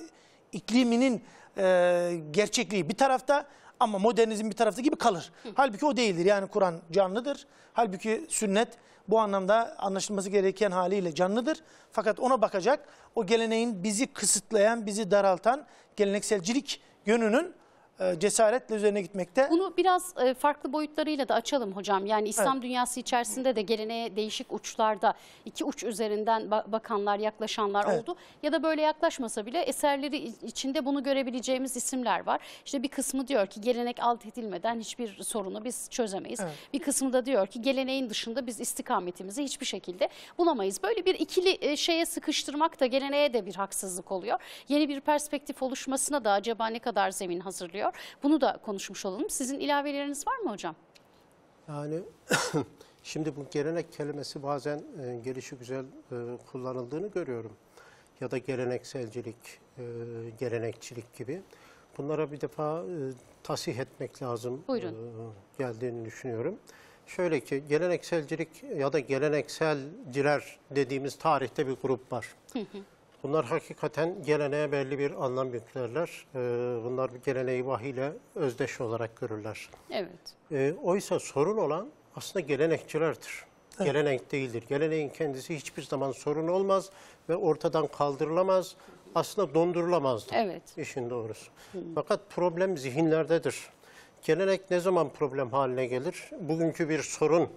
ikliminin e, gerçekliği bir tarafta ama modernizm bir tarafta gibi kalır. Halbuki o değildir. Yani Kur'an canlıdır. Halbuki sünnet bu anlamda anlaşılması gereken haliyle canlıdır. Fakat ona bakacak o geleneğin bizi kısıtlayan, bizi daraltan gelenekselcilik yönünün e, cesaretle üzerine gitmekte. Bunu biraz e, farklı boyutlarıyla da açalım hocam. Yani İslam evet. dünyası içerisinde de geleneğe değişik uçlarda iki uç üzerinden bakanlar, yaklaşanlar evet. oldu. Ya da böyle yaklaşmasa bile eserleri içinde bunu görebileceğimiz isimler var. İşte bir kısmı diyor ki gelenek alt edilmeden hiçbir sorunu biz çözemeyiz. Evet. Bir kısmı da diyor ki geleneğin dışında biz istikametimizi hiçbir şekilde bulamayız. Böyle bir ikili e, şeye sıkıştırmak da geleneğe de bir haksızlık oluyor. Yeni bir perspektif oluşmasına da acaba ne kadar zemin hazırlıyor? gerekiyor. Bunu da konuşmuş olalım. Sizin ilaveleriniz var mı hocam? Yani [coughs] şimdi bu gelenek kelimesi bazen e, gelişi güzel e, kullanıldığını görüyorum. Ya da gelenekselcilik, e, gelenekçilik gibi. Bunlara bir defa e, tasih etmek lazım E, geldiğini düşünüyorum. Şöyle ki gelenekselcilik ya da gelenekselciler dediğimiz tarihte bir grup var. Hı hı. Bunlar hakikaten geleneğe belli bir anlam yüklerler. Ee, bunlar bir geleneği vahiyle özdeş olarak görürler. Evet. Ee, oysa sorun olan aslında gelenekçilerdir. Evet. Gelenek değildir. Geleneğin kendisi hiçbir zaman sorun olmaz ve ortadan kaldırılamaz. Aslında dondurulamazdı. Evet. İşin doğrusu. Hı. Fakat problem zihinlerdedir. Gelenek ne zaman problem haline gelir? Bugünkü bir sorun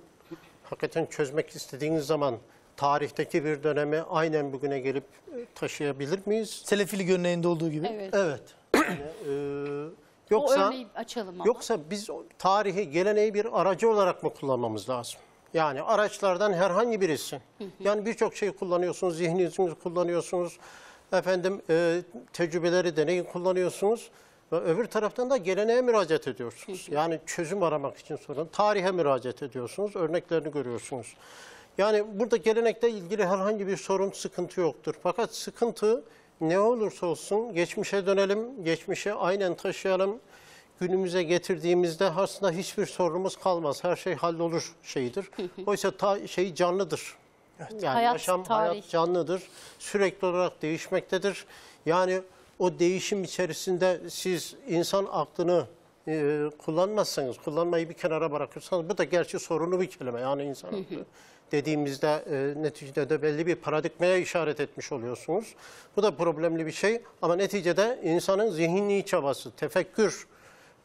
hakikaten çözmek istediğiniz zaman tarihteki bir dönemi aynen bugüne gelip e, taşıyabilir miyiz? Selefilik örneğinde olduğu gibi. Evet. Evet. [clears throat] Yani, e, yoksa, o örneği açalım ama. Yoksa biz tarihi, geleneği bir aracı olarak mı kullanmamız lazım? Yani araçlardan herhangi birisi. Yani birçok şeyi kullanıyorsunuz, zihninizi kullanıyorsunuz, efendim e, tecrübeleri, deneyi kullanıyorsunuz. Ve öbür taraftan da geleneğe müracaat ediyorsunuz. Yani çözüm aramak için sorun. Tarihe müracaat ediyorsunuz, örneklerini görüyorsunuz. Yani burada gelenekle ilgili herhangi bir sorun, sıkıntı yoktur. Fakat sıkıntı ne olursa olsun geçmişe dönelim, geçmişe aynen taşıyalım. Günümüze getirdiğimizde aslında hiçbir sorunumuz kalmaz. Her şey hallolur şeyidir. [laughs] Oysa ta şey canlıdır. Yani hayat, yaşam, tarih. hayat canlıdır. Sürekli olarak değişmektedir. Yani o değişim içerisinde siz insan aklını e, kullanmazsanız, kullanmayı bir kenara bırakırsanız, bu da gerçi sorunu bir kelime yani insan aklı dediğimizde e, neticede de belli bir paradigmaya işaret etmiş oluyorsunuz. Bu da problemli bir şey ama neticede insanın zihni çabası, tefekkür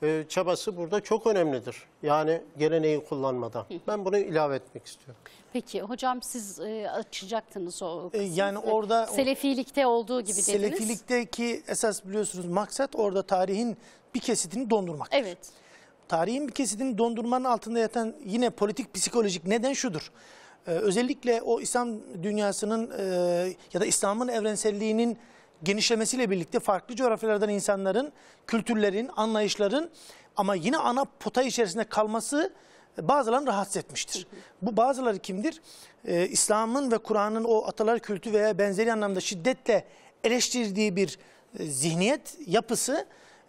e, çabası burada çok önemlidir. Yani geleneği kullanmada. Ben bunu ilave etmek istiyorum. Peki hocam siz e, açacaktınız o E, yani orada Selefilikte olduğu gibi dediniz. Selefilikteki esas biliyorsunuz maksat orada tarihin bir kesitini dondurmak. Evet. Tarihin bir kesitini dondurmanın altında yatan yine politik psikolojik neden şudur. Ee, özellikle o İslam dünyasının e, ya da İslam'ın evrenselliğinin genişlemesiyle birlikte farklı coğrafyalardan insanların, kültürlerin, anlayışların ama yine ana pota içerisinde kalması e, bazılarını rahatsız etmiştir. Bu bazıları kimdir? Ee, İslam'ın ve Kur'an'ın o atalar kültü veya benzeri anlamda şiddetle eleştirdiği bir e, zihniyet yapısı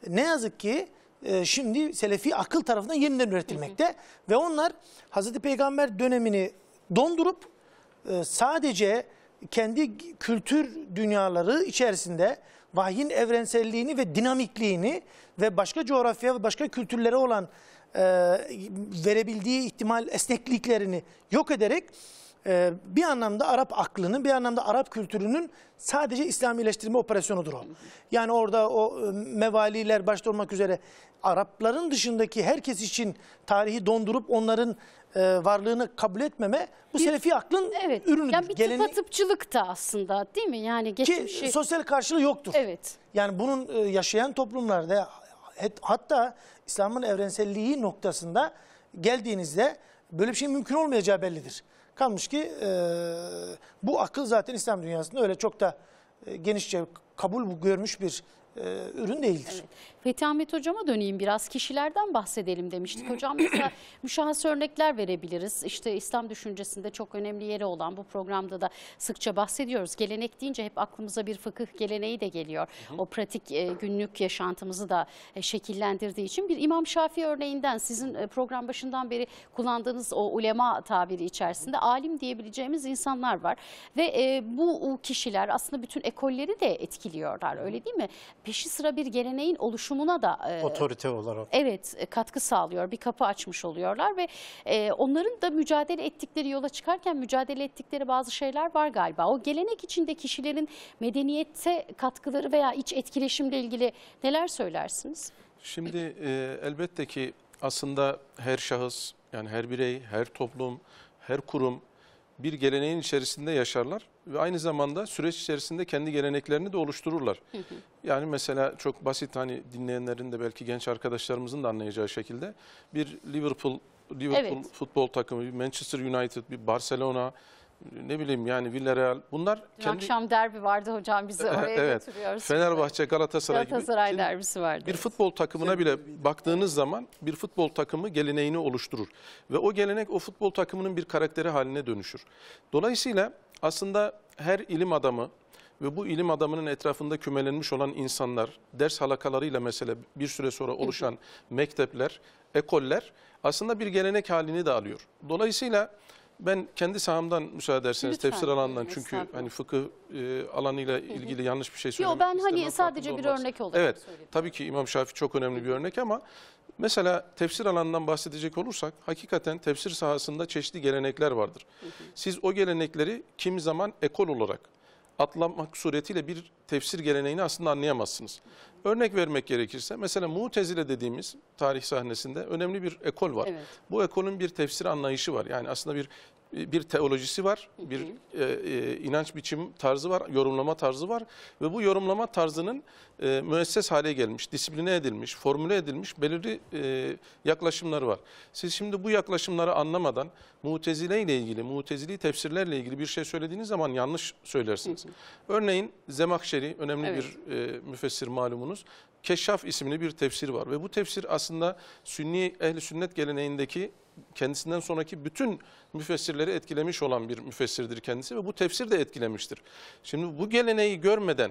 ne yazık ki e, şimdi Selefi akıl tarafından yeniden üretilmekte. Ve onlar Hazreti Peygamber dönemini dondurup e, sadece kendi kültür dünyaları içerisinde vahyin evrenselliğini ve dinamikliğini ve başka coğrafya ve başka kültürlere olan e, verebildiği ihtimal esnekliklerini yok ederek e, bir anlamda Arap aklının, bir anlamda Arap kültürünün sadece İslamileştirme operasyonudur o. Yani orada o mevaliler başta olmak üzere Arapların dışındaki herkes için tarihi dondurup onların e, varlığını kabul etmeme bu bir, selefi aklın evet, ürünü. Yani bir geleni... tıpatıpçılık da aslında değil mi? Yani geçmişi... Ki sosyal karşılığı yoktur. Evet. Yani bunun e, yaşayan toplumlarda hatta İslam'ın evrenselliği noktasında geldiğinizde böyle bir şey mümkün olmayacağı bellidir. Kalmış ki e, bu akıl zaten İslam dünyasında öyle çok da e, genişçe kabul görmüş bir e, ürün değildir. Evet. Fethi Ahmet Hocam'a döneyim biraz. Kişilerden bahsedelim demiştik. Hocam mesela [clears throat] müşahhas örnekler verebiliriz. İşte İslam düşüncesinde çok önemli yeri olan bu programda da sıkça bahsediyoruz. Gelenek deyince hep aklımıza bir fıkıh geleneği de geliyor. Hı hı. O pratik e, günlük yaşantımızı da e, şekillendirdiği için bir İmam Şafii örneğinden sizin e, program başından beri kullandığınız o ulema tabiri içerisinde alim diyebileceğimiz insanlar var. Ve e, bu kişiler aslında bütün ekolleri de etkiliyorlar öyle değil mi? peşi sıra bir geleneğin oluşumuna da e, otorite olarak evet e, katkı sağlıyor. Bir kapı açmış oluyorlar ve e, onların da mücadele ettikleri yola çıkarken mücadele ettikleri bazı şeyler var galiba. O gelenek içinde kişilerin medeniyette katkıları veya iç etkileşimle ilgili neler söylersiniz? Şimdi e, elbette ki aslında her şahıs yani her birey, her toplum, her kurum bir geleneğin içerisinde yaşarlar ve aynı zamanda süreç içerisinde kendi geleneklerini de oluştururlar. Yani mesela çok basit hani dinleyenlerin de belki genç arkadaşlarımızın da anlayacağı şekilde bir Liverpool Liverpool evet. futbol takımı, bir Manchester United, bir Barcelona, ne bileyim yani Villarreal bunlar Dün kendi... akşam derbi vardı hocam bizi e, e, oraya evet. götürüyoruz. Fenerbahçe, Galatasaray, Galatasaray gibi. derbisi vardı. Bir futbol takımına bile baktığınız zaman bir futbol takımı geleneğini oluşturur. Ve o gelenek o futbol takımının bir karakteri haline dönüşür. Dolayısıyla aslında her ilim adamı ve bu ilim adamının etrafında kümelenmiş olan insanlar, ders halakalarıyla mesela bir süre sonra oluşan mektepler, ekoller aslında bir gelenek halini de alıyor. Dolayısıyla ben kendi sahamdan müsaade ederseniz Lütfen, tefsir alanından çünkü hani fıkıh e, alanıyla ilgili yanlış bir şey söylemek Yok ben hani sadece bir olmaz. örnek olarak Evet tabii ki İmam Şafii çok önemli bir örnek ama Mesela tefsir alanından bahsedecek olursak hakikaten tefsir sahasında çeşitli gelenekler vardır. Siz o gelenekleri kimi zaman ekol olarak atlamak suretiyle bir tefsir geleneğini aslında anlayamazsınız. Örnek vermek gerekirse mesela Mutezile dediğimiz tarih sahnesinde önemli bir ekol var. Evet. Bu ekolün bir tefsir anlayışı var. Yani aslında bir bir teolojisi var, bir e, e, inanç biçim tarzı var, yorumlama tarzı var ve bu yorumlama tarzının e, müesses hale gelmiş, disipline edilmiş, formüle edilmiş belirli e, yaklaşımları var. Siz şimdi bu yaklaşımları anlamadan mutezile ile ilgili, mutezili tefsirlerle ilgili bir şey söylediğiniz zaman yanlış söylersiniz. Örneğin Zemakşeri, önemli evet. bir e, müfessir malumunuz, Keşşaf isimli bir tefsir var ve bu tefsir aslında Sünni ehli sünnet geleneğindeki kendisinden sonraki bütün müfessirleri etkilemiş olan bir müfessirdir kendisi ve bu tefsir de etkilemiştir. Şimdi bu geleneği görmeden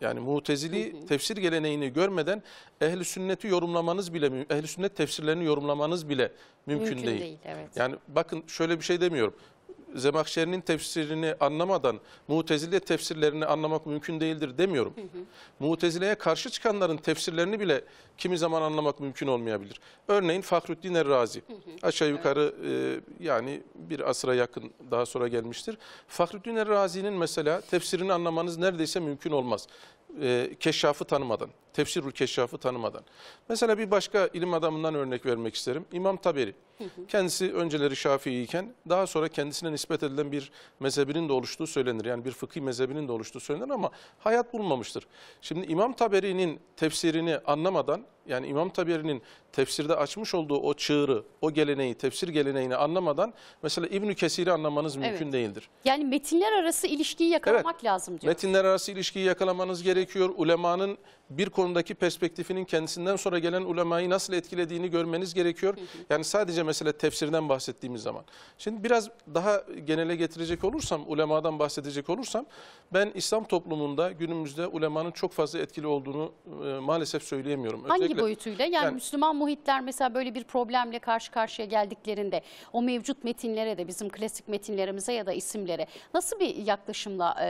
yani mutezili tefsir geleneğini görmeden ehli sünneti yorumlamanız bile ehli sünnet tefsirlerini yorumlamanız bile mümkün, mümkün değil. değil evet. Yani bakın şöyle bir şey demiyorum. Zemakşer'in tefsirini anlamadan Mutezile tefsirlerini anlamak mümkün değildir demiyorum. Hı Mutezile'ye karşı çıkanların tefsirlerini bile kimi zaman anlamak mümkün olmayabilir. Örneğin Fahrüddin Errazi hı aşağı yukarı evet. e, yani bir asra yakın daha sonra gelmiştir. Fahrüddin Errazi'nin mesela tefsirini anlamanız neredeyse mümkün olmaz. E, keşşafı tanımadan. Tefsirül Keşşaf'ı tanımadan. Mesela bir başka ilim adamından örnek vermek isterim. İmam Taberi. Kendisi önceleri Şafii iken daha sonra kendisine nispet edilen bir mezhebinin de oluştuğu söylenir. Yani bir fıkhi mezhebinin de oluştuğu söylenir ama hayat bulmamıştır. Şimdi İmam Taberi'nin tefsirini anlamadan yani İmam Taberi'nin tefsirde açmış olduğu o çığırı, o geleneği, tefsir geleneğini anlamadan mesela İbn Kesir'i anlamanız mümkün evet. değildir. Yani metinler arası ilişkiyi yakalamak evet. lazım diyor. Metinler arası ilişkiyi yakalamanız gerekiyor. Ulemanın bir konudaki perspektifinin kendisinden sonra gelen ulemayı nasıl etkilediğini görmeniz gerekiyor. Yani sadece mesela tefsirden bahsettiğimiz zaman. Şimdi biraz daha genele getirecek olursam, ulemadan bahsedecek olursam, ben İslam toplumunda günümüzde ulemanın çok fazla etkili olduğunu e, maalesef söyleyemiyorum. Hangi Özellikle, boyutuyla? Yani, yani Müslüman muhitler mesela böyle bir problemle karşı karşıya geldiklerinde o mevcut metinlere de bizim klasik metinlerimize ya da isimlere nasıl bir yaklaşımla e,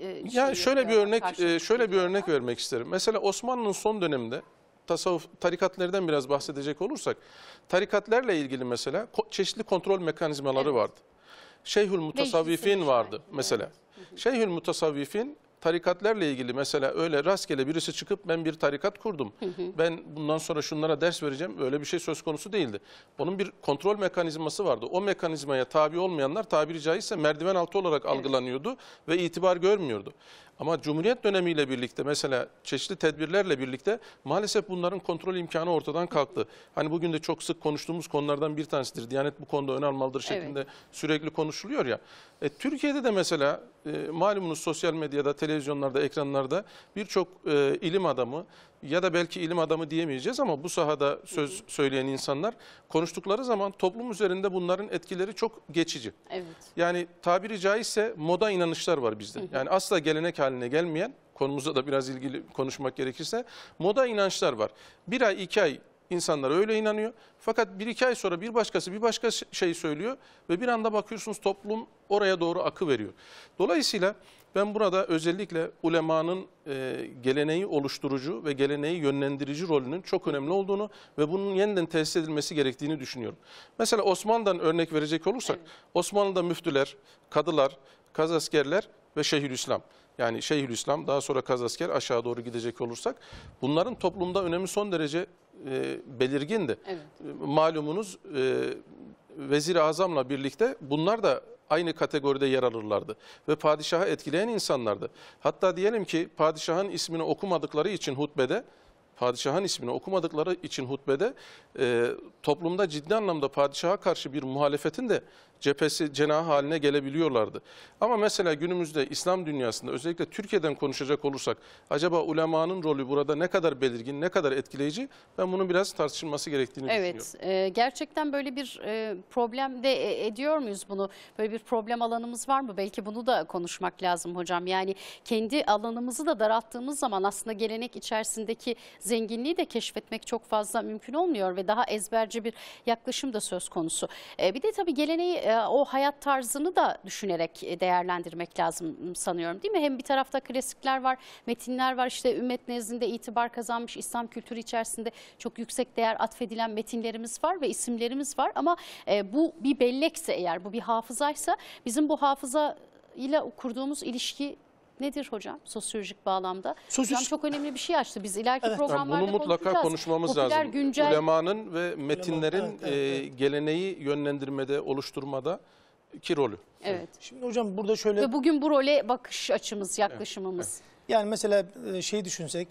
e şey yani e, şöyle bir örnek e, şöyle bir örnek vermek isterim. Mesela Osmanlı'nın son döneminde tasavvuf tarikatlerden biraz bahsedecek olursak tarikatlerle ilgili mesela çeşitli kontrol mekanizmaları evet. vardı. Şeyhül Mutasavvifin vardı mesela. Şeyhül Mutasavvifin tarikatlarla ilgili mesela öyle rastgele birisi çıkıp ben bir tarikat kurdum. Ben bundan sonra şunlara ders vereceğim. Öyle bir şey söz konusu değildi. Onun bir kontrol mekanizması vardı. O mekanizmaya tabi olmayanlar tabiri caizse merdiven altı olarak evet. algılanıyordu ve itibar görmüyordu. Ama Cumhuriyet dönemiyle birlikte mesela çeşitli tedbirlerle birlikte maalesef bunların kontrol imkanı ortadan kalktı. Hani bugün de çok sık konuştuğumuz konulardan bir tanesidir. Diyanet bu konuda ön almalıdır şeklinde evet. sürekli konuşuluyor ya. E, Türkiye'de de mesela e, malumunuz sosyal medyada, televizyon televizyonlarda, ekranlarda birçok e, ilim adamı ya da belki ilim adamı diyemeyeceğiz ama bu sahada söz söyleyen insanlar konuştukları zaman toplum üzerinde bunların etkileri çok geçici. Evet. Yani tabiri caizse moda inanışlar var bizde. Hı hı. Yani asla gelenek haline gelmeyen konumuza da biraz ilgili konuşmak gerekirse moda inançlar var. Bir ay iki ay insanlar öyle inanıyor. Fakat bir iki ay sonra bir başkası bir başka şey söylüyor ve bir anda bakıyorsunuz toplum oraya doğru akı veriyor. Dolayısıyla ben burada özellikle ulemanın e, geleneği oluşturucu ve geleneği yönlendirici rolünün çok önemli olduğunu ve bunun yeniden tesis edilmesi gerektiğini düşünüyorum. Mesela Osmanlı'dan örnek verecek olursak evet. Osmanlı'da müftüler, kadılar, kazaskerler ve Şeyhülislam. Yani Şeyhülislam daha sonra kazasker aşağı doğru gidecek olursak bunların toplumda önemi son derece e, belirgindi. Evet. Malumunuz e, Vezir-i Azam'la birlikte bunlar da aynı kategoride yer alırlardı ve padişaha etkileyen insanlardı. Hatta diyelim ki padişahın ismini okumadıkları için hutbede padişahın ismini okumadıkları için hutbede e, toplumda ciddi anlamda padişaha karşı bir muhalefetin de cephesi cenahı haline gelebiliyorlardı. Ama mesela günümüzde İslam dünyasında özellikle Türkiye'den konuşacak olursak acaba ulemanın rolü burada ne kadar belirgin, ne kadar etkileyici ben bunun biraz tartışılması gerektiğini evet, düşünüyorum. Evet gerçekten böyle bir e, problem de e, ediyor muyuz bunu? Böyle bir problem alanımız var mı? Belki bunu da konuşmak lazım hocam. Yani kendi alanımızı da daralttığımız zaman aslında gelenek içerisindeki zenginliği de keşfetmek çok fazla mümkün olmuyor ve daha ezberci bir yaklaşım da söz konusu. E, bir de tabii geleneği e, o hayat tarzını da düşünerek e, değerlendirmek lazım sanıyorum değil mi? Hem bir tarafta klasikler var, metinler var işte ümmet nezdinde itibar kazanmış İslam kültürü içerisinde çok yüksek değer atfedilen metinlerimiz var ve isimlerimiz var ama bu bir bellekse eğer bu bir hafızaysa bizim bu hafıza ile kurduğumuz ilişki nedir hocam sosyolojik bağlamda? Sosyolojik... Hocam çok önemli bir şey açtı. Biz ileriki evet. programlarda yani bunu mutlaka konuşmamız Popüler, lazım. Güncel... Ulemanın ve metinlerin Ulema, evet, evet, evet. E, geleneği yönlendirmede, oluşturmada ki rolü. Evet. Şimdi hocam burada şöyle... Ve bugün bu role bakış açımız, yaklaşımımız. Evet. Evet. Yani mesela e, şey düşünsek,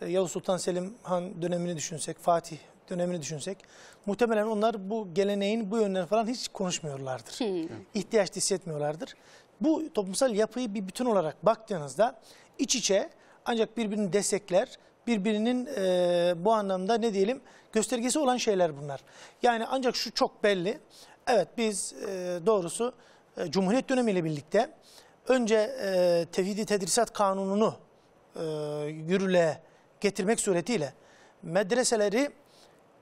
e, Yavuz Sultan Selim Han dönemini düşünsek, Fatih dönemini düşünsek muhtemelen onlar bu geleneğin bu yönlerini falan hiç konuşmuyorlardır. Hı. İhtiyaç hissetmiyorlardır. Bu toplumsal yapıyı bir bütün olarak baktığınızda iç içe ancak birbirini destekler, birbirinin e, bu anlamda ne diyelim göstergesi olan şeyler bunlar. Yani ancak şu çok belli. Evet biz e, doğrusu e, Cumhuriyet dönemiyle birlikte önce e, i Tedrisat Kanunu'nu e, yürürlüğe getirmek suretiyle medreseleri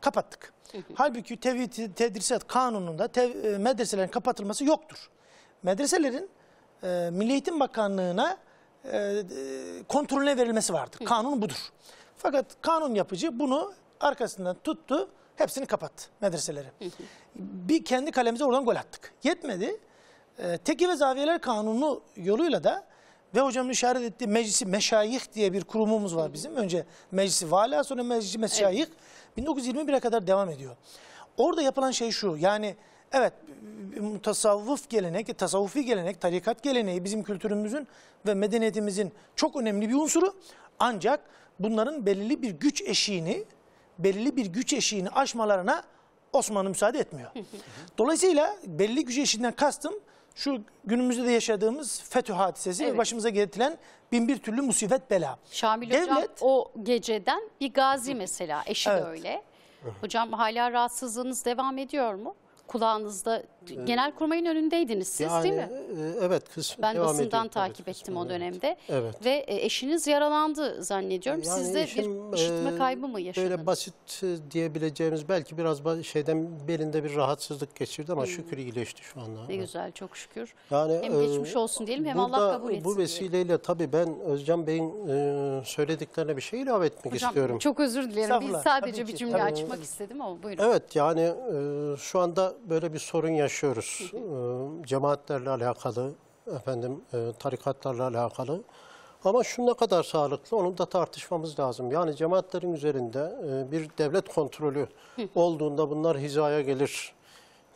kapattık. Halbuki Tevhid i Tedrisat Kanunu'nda tev, e, medreselerin kapatılması yoktur. Medreselerin e, Milli Eğitim Bakanlığı'na e, kontrolüne verilmesi vardır. Hı. Kanun budur. Fakat kanun yapıcı bunu arkasından tuttu, hepsini kapattı medreseleri. Bir kendi kalemize oradan gol attık. Yetmedi. E, Teki ve Zaviyeler Kanunu yoluyla da ve hocamın işaret ettiği meclisi meşayih diye bir kurumumuz var bizim. Önce meclisi vala sonra meclisi meşayih. Evet. 1921'e kadar devam ediyor. Orada yapılan şey şu yani Evet, tasavvuf gelenek, tasavvufi gelenek, tarikat geleneği bizim kültürümüzün ve medeniyetimizin çok önemli bir unsuru. Ancak bunların belirli bir güç eşiğini, belirli bir güç eşiğini aşmalarına Osmanlı müsaade etmiyor. Dolayısıyla belli güç eşiğinden kastım şu günümüzde de yaşadığımız FETÖ hadisesi evet. ve başımıza getirilen bin bir türlü musibet bela. Şamil Devlet, Hocam o geceden bir gazi mesela eşi evet. de öyle. Hocam hala rahatsızlığınız devam ediyor mu? kulağınızda. Genel kurmayın önündeydiniz siz yani, değil mi? E, e, evet kısmen Ben devam basından takip evet, ettim o dönemde. Evet. Ve e, eşiniz yaralandı zannediyorum. Yani Sizde bir işitme kaybı mı yaşadınız? Böyle basit diyebileceğimiz belki biraz şeyden belinde bir rahatsızlık geçirdi ama hmm. şükür iyileşti şu anda. Ne evet. güzel çok şükür. Yani, hem e, geçmiş olsun diyelim hem burada, Allah kabul etsin. Bu vesileyle diyelim. tabii ben Özcan Bey'in e, söylediklerine bir şey ilave etmek Hocam, istiyorum. çok özür dilerim. Biz sadece ki, bir cümle tabii. açmak istedim ama buyurun. Evet yani e, şu anda böyle bir sorun yaşıyoruz. Ee, cemaatlerle alakalı, efendim e, tarikatlarla alakalı. Ama şu ne kadar sağlıklı onu da tartışmamız lazım. Yani cemaatlerin üzerinde e, bir devlet kontrolü olduğunda bunlar hizaya gelir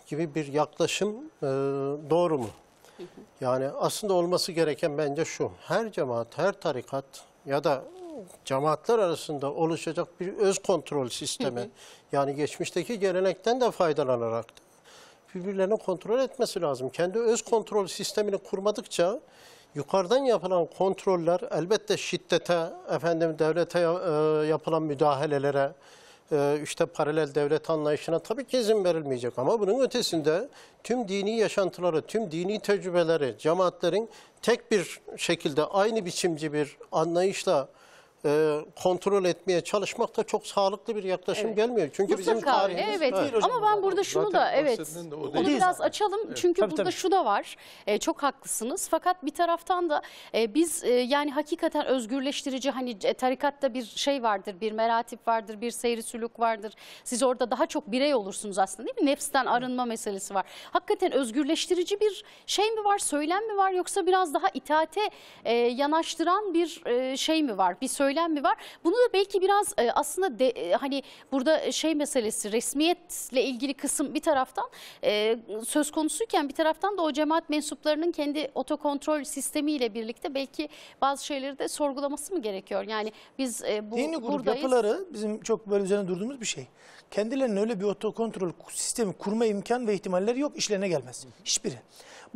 gibi bir yaklaşım e, doğru mu? Yani aslında olması gereken bence şu. Her cemaat, her tarikat ya da cemaatler arasında oluşacak bir öz kontrol sistemi. Yani geçmişteki gelenekten de faydalanarak birbirlerini kontrol etmesi lazım. Kendi öz kontrol sistemini kurmadıkça yukarıdan yapılan kontroller elbette şiddete, efendim devlete e, yapılan müdahalelere, e, işte paralel devlet anlayışına tabii ki izin verilmeyecek. Ama bunun ötesinde tüm dini yaşantıları, tüm dini tecrübeleri cemaatlerin tek bir şekilde aynı biçimci bir anlayışla e, kontrol etmeye çalışmak da çok sağlıklı bir yaklaşım evet. gelmiyor. Çünkü Mutlaka bizim tarihimiz öyle, evet. Ama ben burada şunu da evet de onu biraz açalım. Evet. Çünkü tabii, burada tabii. şu da var. E, çok haklısınız. Fakat bir taraftan da e, biz e, yani hakikaten özgürleştirici hani e, tarikatta bir şey vardır, bir meratip vardır, bir seyri sülük vardır. Siz orada daha çok birey olursunuz aslında değil mi? Nefsten arınma evet. meselesi var. Hakikaten özgürleştirici bir şey mi var, söylem mi var yoksa biraz daha itaate e, yanaştıran bir e, şey mi var? Bir söylem söylem mi var? Bunu da belki biraz e, aslında de, e, hani burada şey meselesi resmiyetle ilgili kısım bir taraftan e, söz konusuyken bir taraftan da o cemaat mensuplarının kendi otokontrol sistemiyle birlikte belki bazı şeyleri de sorgulaması mı gerekiyor? Yani biz e, bu, Dini grup buradayız. yapıları bizim çok böyle üzerine durduğumuz bir şey. Kendilerine öyle bir otokontrol sistemi kurma imkan ve ihtimalleri yok işlerine gelmez. Hiçbiri.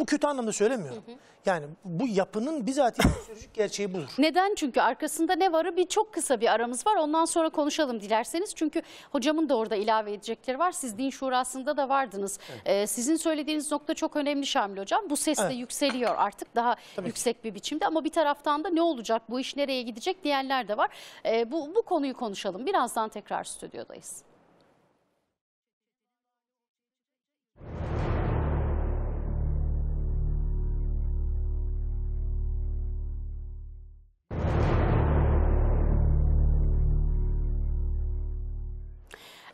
Bu kötü anlamda söylemiyorum. Hı hı. Yani bu yapının bizatihi sosyolojik [laughs] gerçeği budur. Neden? Çünkü arkasında ne varı bir çok kısa bir aramız var. Ondan sonra konuşalım dilerseniz. Çünkü hocamın da orada ilave edecekleri var. Siz din şurasında da vardınız. Evet. Ee, sizin söylediğiniz nokta çok önemli Şamil hocam. Bu ses evet. de yükseliyor artık daha Tabii yüksek ki. bir biçimde. Ama bir taraftan da ne olacak, bu iş nereye gidecek diyenler de var. Ee, bu, bu konuyu konuşalım. Birazdan tekrar stüdyodayız.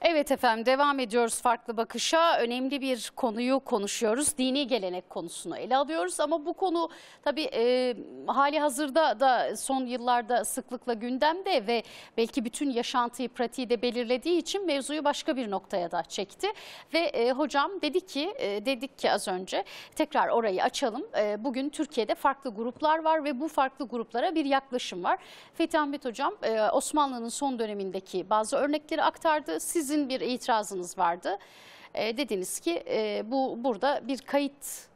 Evet efendim devam ediyoruz farklı bakışa. Önemli bir konuyu konuşuyoruz. Dini gelenek konusunu ele alıyoruz ama bu konu tabii e, hali hazırda da son yıllarda sıklıkla gündemde ve belki bütün yaşantıyı pratiği de belirlediği için mevzuyu başka bir noktaya da çekti. Ve e, hocam dedi ki e, dedik ki az önce tekrar orayı açalım. E, bugün Türkiye'de farklı gruplar var ve bu farklı gruplara bir yaklaşım var. Fethi Ahmet hocam e, Osmanlı'nın son dönemindeki bazı örnekleri aktardı. Siz sizin bir itirazınız vardı. E, dediniz ki e, bu burada bir kayıt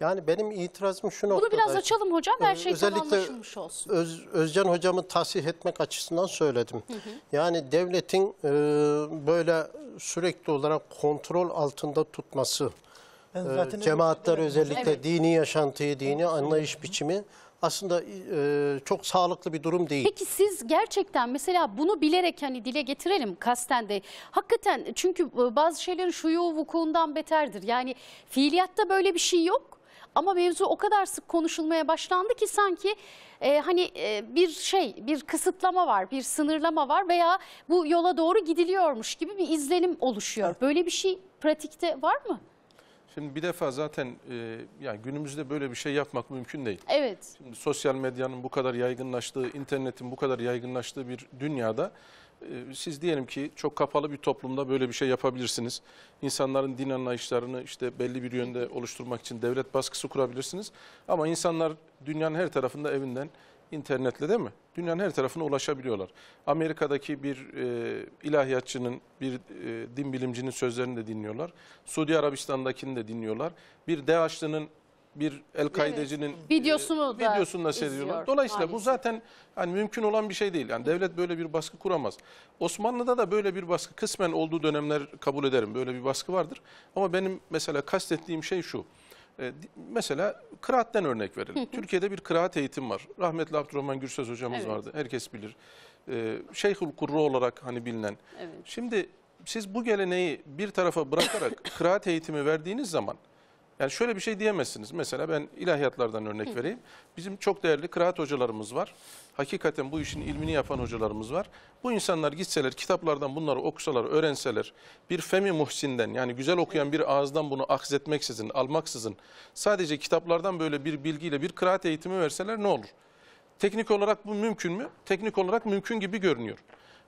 yani benim itirazım şu noktada. Bunu biraz açalım hocam her ee, şey Özellikle tam anlaşılmış olsun. Öz, Özcan hocamı tahsih etmek açısından söyledim. Hı hı. Yani devletin e, böyle sürekli olarak kontrol altında tutması, e, cemaatler özellikle evet. dini yaşantıyı, dini anlayış biçimi aslında e, çok sağlıklı bir durum değil. Peki siz gerçekten mesela bunu bilerek hani dile getirelim kasten de. Hakikaten çünkü e, bazı şeylerin şuyu vukuundan beterdir. Yani fiiliyatta böyle bir şey yok. Ama mevzu o kadar sık konuşulmaya başlandı ki sanki e, hani e, bir şey, bir kısıtlama var, bir sınırlama var veya bu yola doğru gidiliyormuş gibi bir izlenim oluşuyor. Böyle bir şey pratikte var mı? Şimdi bir defa zaten e, yani günümüzde böyle bir şey yapmak mümkün değil. Evet. Şimdi sosyal medyanın bu kadar yaygınlaştığı, internetin bu kadar yaygınlaştığı bir dünyada e, siz diyelim ki çok kapalı bir toplumda böyle bir şey yapabilirsiniz. İnsanların din anlayışlarını işte belli bir yönde oluşturmak için devlet baskısı kurabilirsiniz. Ama insanlar dünyanın her tarafında evinden internetle değil mi? Dünyanın her tarafına ulaşabiliyorlar. Amerika'daki bir e, ilahiyatçının, bir e, din bilimcinin sözlerini de dinliyorlar. Suudi Arabistan'dakini de dinliyorlar. Bir DH'lının bir El-Kaide'cinin evet. videosunu e, videosunu da seyrediyorlar. Dolayısıyla maalesef. bu zaten hani mümkün olan bir şey değil. Yani devlet böyle bir baskı kuramaz. Osmanlı'da da böyle bir baskı kısmen olduğu dönemler kabul ederim. Böyle bir baskı vardır. Ama benim mesela kastettiğim şey şu. E, mesela kıraatten örnek verelim. Türkiye'de bir kıraat eğitim var. Rahmetli Abdurrahman Gürsöz hocamız evet. vardı. Herkes bilir. E, Şeyhül Kurru olarak hani bilinen. Evet. Şimdi siz bu geleneği bir tarafa bırakarak [laughs] kıraat eğitimi verdiğiniz zaman yani şöyle bir şey diyemezsiniz. Mesela ben ilahiyatlardan örnek Hı. vereyim. Bizim çok değerli kıraat hocalarımız var. Hakikaten bu işin ilmini yapan hocalarımız var. Bu insanlar gitseler, kitaplardan bunları okusalar, öğrenseler, bir Femi Muhsin'den yani güzel okuyan bir ağızdan bunu akzetmeksizin, almaksızın, sadece kitaplardan böyle bir bilgiyle bir kıraat eğitimi verseler ne olur? Teknik olarak bu mümkün mü? Teknik olarak mümkün gibi görünüyor.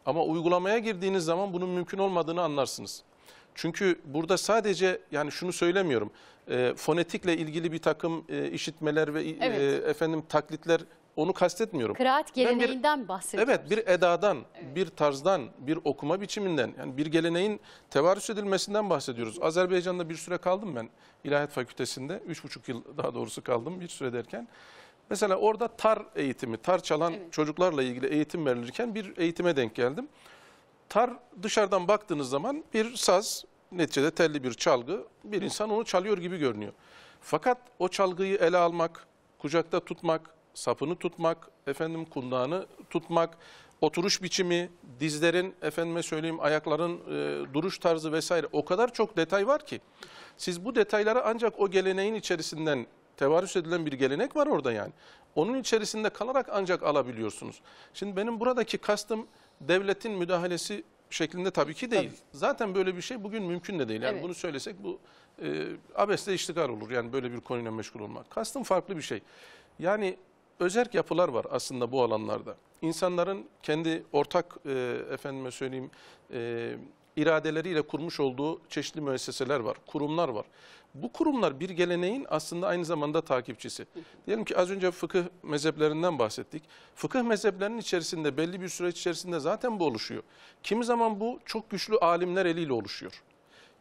Ama uygulamaya girdiğiniz zaman bunun mümkün olmadığını anlarsınız. Çünkü burada sadece yani şunu söylemiyorum e, fonetikle ilgili bir takım e, işitmeler ve e, evet. e, efendim taklitler onu kastetmiyorum. Kıraat geleneğinden bahsediyorum. Evet bir edadan, evet. bir tarzdan, bir okuma biçiminden yani bir geleneğin tevarüs edilmesinden bahsediyoruz. Azerbaycan'da bir süre kaldım ben İlahiyat Fakültesi'nde. Üç buçuk yıl daha doğrusu kaldım bir süre derken. Mesela orada tar eğitimi, tar çalan evet. çocuklarla ilgili eğitim verilirken bir eğitime denk geldim. Tar dışarıdan baktığınız zaman bir saz, neticede telli bir çalgı. Bir insan onu çalıyor gibi görünüyor. Fakat o çalgıyı ele almak, kucakta tutmak, sapını tutmak, efendim kundağını tutmak, oturuş biçimi, dizlerin, efendime söyleyeyim ayakların e, duruş tarzı vesaire o kadar çok detay var ki. Siz bu detaylara ancak o geleneğin içerisinden tevarüs edilen bir gelenek var orada yani. Onun içerisinde kalarak ancak alabiliyorsunuz. Şimdi benim buradaki kastım devletin müdahalesi şeklinde tabii ki değil. Tabii. Zaten böyle bir şey bugün mümkün de değil. Yani evet. bunu söylesek bu e, abeste iştikar olur. Yani böyle bir konuyla meşgul olmak. Kastım farklı bir şey. Yani özerk yapılar var aslında bu alanlarda. İnsanların kendi ortak e, efendime söyleyeyim e, iradeleriyle kurmuş olduğu çeşitli müesseseler var, kurumlar var. Bu kurumlar bir geleneğin aslında aynı zamanda takipçisi. Diyelim ki az önce fıkıh mezheplerinden bahsettik. Fıkıh mezheplerinin içerisinde belli bir süreç içerisinde zaten bu oluşuyor. Kimi zaman bu çok güçlü alimler eliyle oluşuyor.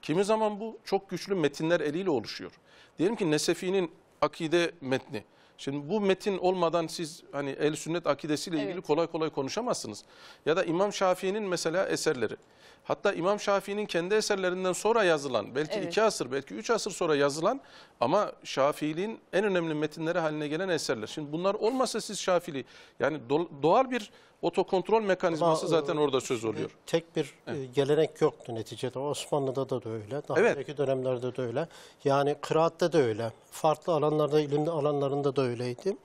Kimi zaman bu çok güçlü metinler eliyle oluşuyor. Diyelim ki Nesefi'nin akide metni. Şimdi bu metin olmadan siz hani el sünnet akidesiyle evet. ilgili kolay kolay konuşamazsınız. Ya da İmam Şafii'nin mesela eserleri. Hatta İmam Şafii'nin kendi eserlerinden sonra yazılan, belki evet. iki asır, belki üç asır sonra yazılan ama Şafiiliğin en önemli metinleri haline gelen eserler. Şimdi bunlar olmasa siz Şafiili, yani doğal bir Otokontrol mekanizması Ama, zaten e, orada söz oluyor. E, tek bir evet. E, gelenek yoktu neticede. Osmanlı'da da, da öyle. Daha evet. önceki dönemlerde de öyle. Yani kıraatte de öyle. Farklı alanlarda, ilim alanlarında da öyleydi.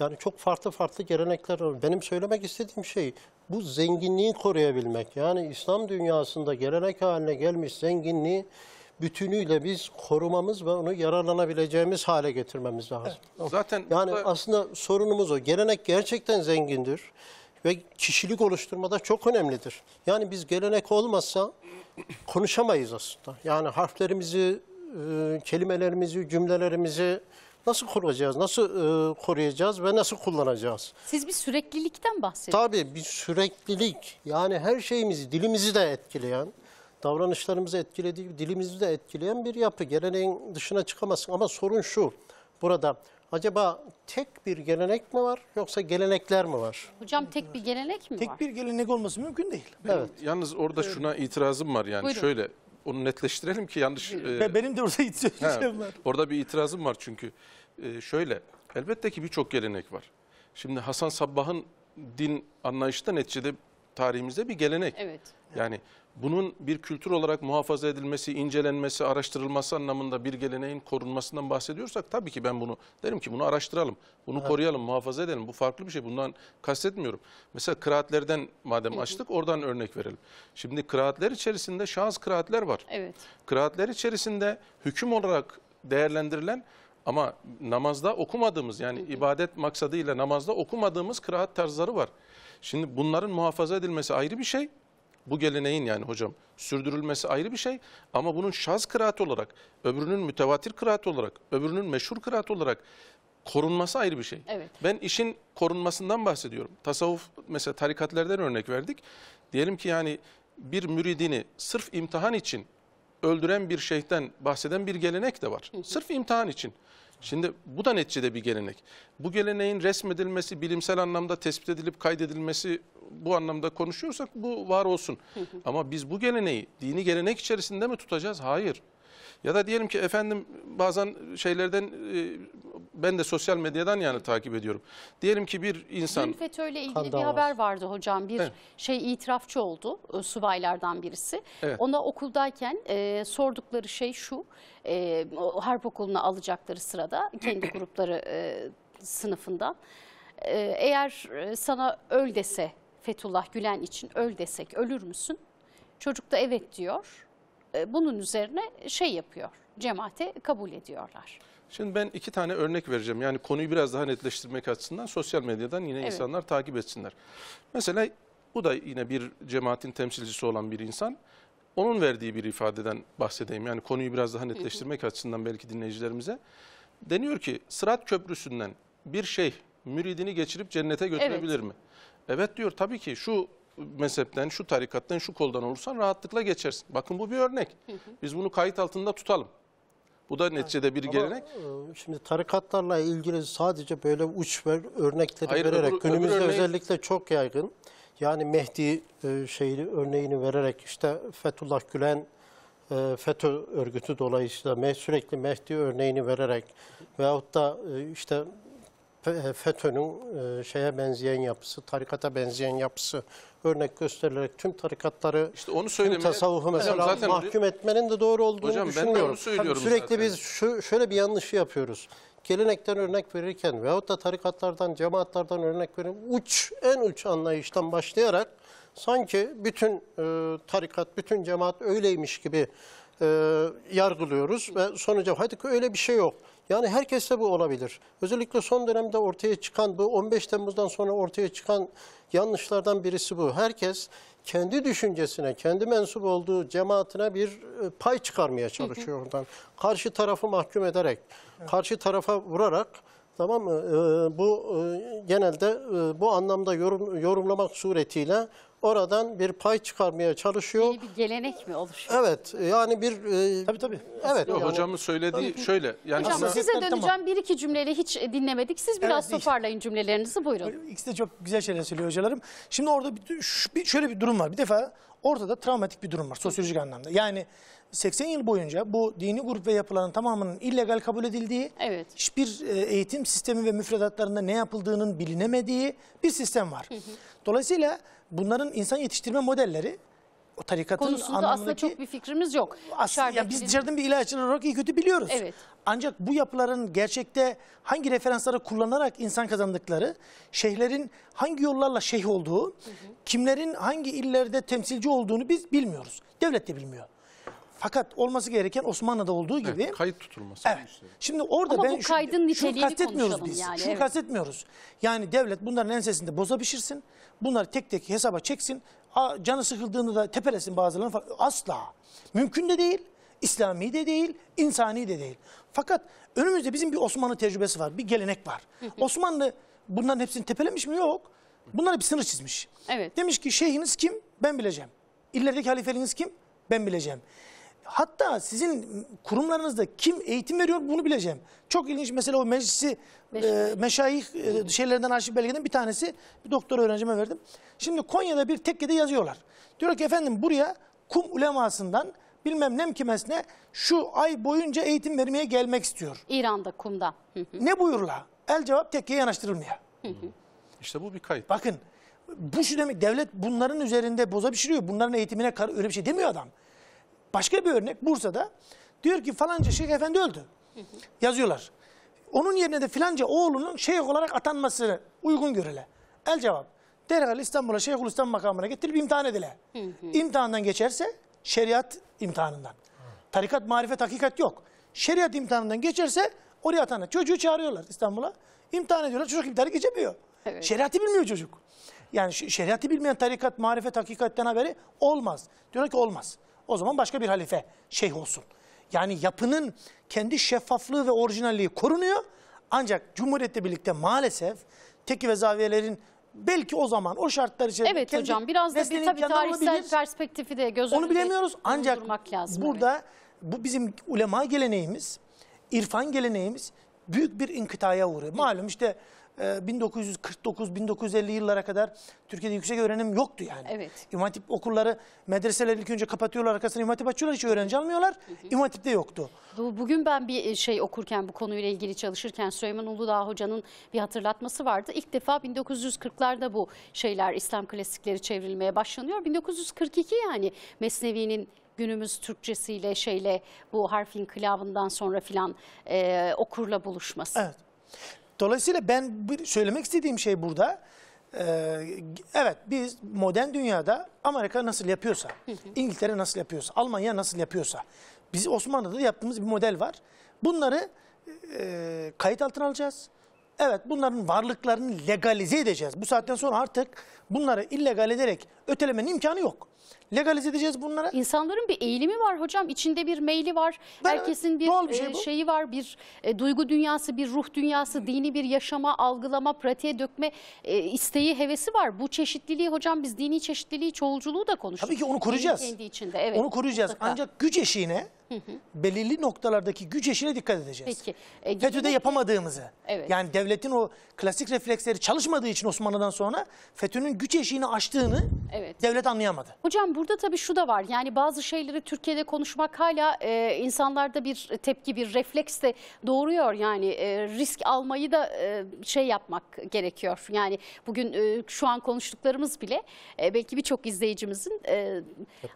Yani çok farklı farklı gelenekler var. Benim söylemek istediğim şey bu zenginliği koruyabilmek. Yani İslam dünyasında gelenek haline gelmiş zenginliği bütünüyle biz korumamız ve onu yararlanabileceğimiz hale getirmemiz lazım. Evet, zaten yani da... aslında sorunumuz o. Gelenek gerçekten zengindir ve kişilik oluşturmada çok önemlidir. Yani biz gelenek olmazsa konuşamayız aslında. Yani harflerimizi, e, kelimelerimizi, cümlelerimizi nasıl kuracağız, nasıl e, koruyacağız ve nasıl kullanacağız? Siz bir süreklilikten bahsediyorsunuz. Tabii bir süreklilik yani her şeyimizi, dilimizi de etkileyen, davranışlarımızı etkilediği, dilimizi de etkileyen bir yapı. Geleneğin dışına çıkamazsın ama sorun şu, burada Acaba tek bir gelenek mi var yoksa gelenekler mi var? Hocam tek bir gelenek mi var? Tek bir gelenek olması mümkün değil. Evet. Yalnız orada şuna itirazım var yani Buyurun. şöyle onu netleştirelim ki yanlış. e, benim de orada [laughs] itirazım var. orada bir itirazım var çünkü E, şöyle elbette ki birçok gelenek var. Şimdi Hasan Sabbah'ın din anlayışı da neticede tarihimizde bir gelenek. Evet. Yani bunun bir kültür olarak muhafaza edilmesi, incelenmesi, araştırılması anlamında bir geleneğin korunmasından bahsediyorsak tabii ki ben bunu derim ki bunu araştıralım, bunu evet. koruyalım, muhafaza edelim. Bu farklı bir şey. Bundan kastetmiyorum. Mesela kıraatlerden madem açtık oradan örnek verelim. Şimdi kıraatler içerisinde şahıs kıraatler var. Evet. Kıraatler içerisinde hüküm olarak değerlendirilen ama namazda okumadığımız yani hı hı. ibadet maksadıyla namazda okumadığımız kıraat tarzları var. Şimdi bunların muhafaza edilmesi ayrı bir şey. Bu geleneğin yani hocam sürdürülmesi ayrı bir şey ama bunun şaz kıraatı olarak, öbürünün mütevatir kıraatı olarak, öbürünün meşhur kıraatı olarak korunması ayrı bir şey. Evet. Ben işin korunmasından bahsediyorum. Tasavvuf mesela tarikatlerden örnek verdik. Diyelim ki yani bir müridini sırf imtihan için öldüren bir şeyhten bahseden bir gelenek de var. [laughs] Sırf imtihan için. Şimdi bu da neticede bir gelenek. Bu geleneğin resmedilmesi, bilimsel anlamda tespit edilip kaydedilmesi bu anlamda konuşuyorsak bu var olsun. Ama biz bu geleneği dini gelenek içerisinde mi tutacağız? Hayır. Ya da diyelim ki efendim bazen şeylerden e, ben de sosyal medyadan yani takip ediyorum. Diyelim ki bir insan... Dün FETÖ'yle ilgili bir haber vardı hocam. Bir evet. şey itirafçı oldu e, subaylardan birisi. Evet. Ona okuldayken e, sordukları şey şu. E, harp okuluna alacakları sırada kendi [clears throat] grupları e, sınıfından. E, eğer e, sana öl dese Fethullah Gülen için öl desek ölür müsün? Çocuk da evet diyor. E, bunun üzerine şey yapıyor, cemaati kabul ediyorlar. Şimdi ben iki tane örnek vereceğim. Yani konuyu biraz daha netleştirmek açısından sosyal medyadan yine evet. insanlar takip etsinler. Mesela bu da yine bir cemaatin temsilcisi olan bir insan. Onun verdiği bir ifadeden bahsedeyim. Yani konuyu biraz daha netleştirmek açısından belki dinleyicilerimize. Deniyor ki Sırat Köprüsü'nden bir şeyh müridini geçirip cennete götürebilir evet. mi? Evet diyor tabii ki şu mezhepten, şu tarikattan, şu koldan olursan rahatlıkla geçersin. Bakın bu bir örnek. Biz bunu kayıt altında tutalım. Bu da neticede bir Ama gelenek. E, şimdi tarikatlarla ilgili sadece böyle uç ver, örnekleri Hayır, vererek öbür, günümüzde öbür örneği... özellikle çok yaygın. Yani Mehdi e, şeyi örneğini vererek işte Fethullah Gülen e, FETÖ örgütü dolayısıyla sürekli Mehdi örneğini vererek veyahut da işte e, FETÖ'nün e, şeye benzeyen yapısı, tarikata benzeyen yapısı örnek göstererek tüm tarikatları, işte onu tüm tasavvufu mesela zaten mahkum etmenin de doğru olduğunu hocam, düşünmüyorum. Ben de onu söylüyorum Sürekli zaten. biz şu, şöyle bir yanlışı yapıyoruz. Gelenekten örnek verirken veyahut da tarikatlardan, cemaatlardan örnek verin uç, en uç anlayıştan başlayarak sanki bütün e, tarikat, bütün cemaat öyleymiş gibi e, yargılıyoruz ve sonuca hadi ki öyle bir şey yok. Yani herkeste bu olabilir. Özellikle son dönemde ortaya çıkan bu 15 Temmuz'dan sonra ortaya çıkan yanlışlardan birisi bu. Herkes kendi düşüncesine, kendi mensup olduğu cemaatine bir e, pay çıkarmaya çalışıyor oradan. Karşı tarafı mahkum ederek, karşı tarafa vurarak tamam mı? E, e, bu genelde bu anlamda yorum, yorumlamak suretiyle oradan bir pay çıkarmaya çalışıyor. Yeni bir gelenek mi oluşuyor? Evet yani bir... E, tabii tabii. Evet. Yok, hocamın söylediği tabii. şöyle. Yani Hocam aslında... size döneceğim. Tamam. Bir iki cümleyle hiç dinlemedik. Siz biraz evet, toparlayın hiç. cümlelerinizi buyurun. İkisi de çok güzel şeyler söylüyor hocalarım. Şimdi orada bir, şöyle bir durum var. Bir defa ortada travmatik bir durum var sosyolojik anlamda. Yani 80 yıl boyunca bu dini grup ve yapıların tamamının illegal kabul edildiği, evet. hiçbir e, eğitim sistemi ve müfredatlarında ne yapıldığının bilinemediği bir sistem var. Hı hı. Dolayısıyla bunların insan yetiştirme modelleri o tarikatın konusunda anlamındaki, aslında çok bir fikrimiz yok. Aslında ya biz dışarıdan bir ilaççılar olarak iyi kötü biliyoruz. Evet. Ancak bu yapıların gerçekte hangi referansları kullanarak insan kazandıkları, şeyhlerin hangi yollarla şeyh olduğu, hı hı. kimlerin hangi illerde temsilci olduğunu biz bilmiyoruz. Devlet de bilmiyor. Fakat olması gereken Osmanlı'da olduğu gibi. Evet, kayıt tutulması. Evet. Şimdi orada Ama ben bu kaydın şu, şunu kastetmiyoruz biz. Yani, şunu evet. kastetmiyoruz. Yani devlet bunların ensesinde boza pişirsin. bunları tek tek hesaba çeksin. Canı sıkıldığını da tepelesin bazılarını. Asla. Mümkün de değil. İslami de değil, insani de değil. Fakat önümüzde bizim bir Osmanlı tecrübesi var, bir gelenek var. Osmanlı bunların hepsini tepelemiş mi? Yok. Bunlara bir sınır çizmiş. Evet. Demiş ki şeyhiniz kim? Ben bileceğim. İlerideki halifeliğiniz kim? Ben bileceğim hatta sizin kurumlarınızda kim eğitim veriyor bunu bileceğim. Çok ilginç mesela o meclisi e, meşayih e, şeylerden arşiv belgeden bir tanesi bir doktor öğrencime verdim. Şimdi Konya'da bir tekkede yazıyorlar. Diyor ki efendim buraya kum ulemasından bilmem nem kimesine şu ay boyunca eğitim vermeye gelmek istiyor. İran'da kumda. ne buyurla? El cevap tekkeye yanaştırılmıyor. İşte bu bir kayıt. Bakın bu şu demek devlet bunların üzerinde boza pişiriyor. Bunların eğitimine kar öyle bir şey demiyor adam. Başka bir örnek Bursa'da diyor ki falanca Şeyh Efendi öldü. Yazıyorlar. Onun yerine de filanca oğlunun şeyh olarak atanması uygun görüle. El cevap. Derhal İstanbul'a Şeyhülislam makamına getirip imtihan edile. İmtihandan geçerse şeriat imtihanından. Tarikat, marifet, hakikat yok. Şeriat imtihanından geçerse oraya atanır. Çocuğu çağırıyorlar İstanbul'a. İmtihan ediyorlar. Çocuk imtihanı geçemiyor. Evet. Şeriatı bilmiyor çocuk. Yani şeriatı bilmeyen tarikat, marifet, hakikatten haberi olmaz. Diyorlar ki olmaz. O zaman başka bir halife şeyh olsun. Yani yapının kendi şeffaflığı ve orijinalliği korunuyor. Ancak Cumhuriyet'le birlikte maalesef teki ve zaviyelerin belki o zaman o şartlar içerisinde Evet hocam biraz da bir tabii tarihsel bilir. perspektifi de göz önünde Onu bilemiyoruz ancak lazım, burada evet. bu bizim ulema geleneğimiz, irfan geleneğimiz büyük bir inkıtaya uğruyor. Malum işte 1949-1950 ee, yıllara kadar Türkiye'de yüksek öğrenim yoktu yani. Evet. İmam Hatip okulları medreseler ilk önce kapatıyorlar arkasını İmam Hatip açıyorlar hiç öğrenci almıyorlar. Hı hı. İmam Hatip'te yoktu. Bugün ben bir e, şey okurken bu konuyla ilgili çalışırken Süleyman Uludağ hocanın bir hatırlatması vardı. İlk defa 1940'larda bu şeyler İslam klasikleri çevrilmeye başlanıyor. 1942 yani Mesnevi'nin günümüz Türkçesiyle şeyle bu harfin kılavından sonra filan e, okurla buluşması. Evet. Dolayısıyla ben söylemek istediğim şey burada. E, evet biz modern dünyada Amerika nasıl yapıyorsa, İngiltere nasıl yapıyorsa, Almanya nasıl yapıyorsa, biz Osmanlı'da da yaptığımız bir model var. Bunları e, kayıt altına alacağız. Evet bunların varlıklarını legalize edeceğiz. Bu saatten sonra artık bunları illegal ederek ötelemenin imkanı yok. Legalize edeceğiz bunlara. İnsanların bir eğilimi var hocam. İçinde bir meyli var. Ben, Herkesin bir bir şey e, şeyi var. Bir e, duygu dünyası, bir ruh dünyası, dini bir yaşama, algılama, pratiğe dökme e, isteği, hevesi var. Bu çeşitliliği hocam biz dini çeşitliliği, çoğulculuğu da konuştuk. Tabii ki onu koruyacağız. kendi içinde evet. Onu koruyacağız. Mutlaka. Ancak güç eşiğine belirli noktalardaki güç eşine dikkat edeceğiz. Peki. E, FETÖ'de yapamadığımızı. Evet. Yani devletin o klasik refleksleri çalışmadığı için Osmanlı'dan sonra FETÖ'nün güç eşiğini açtığını. evet. devlet anlayamadı. Hocam bu burada tabii şu da var. Yani bazı şeyleri Türkiye'de konuşmak hala e, insanlarda bir tepki, bir refleks de doğuruyor. Yani e, risk almayı da e, şey yapmak gerekiyor. Yani bugün e, şu an konuştuklarımız bile e, belki birçok izleyicimizin e,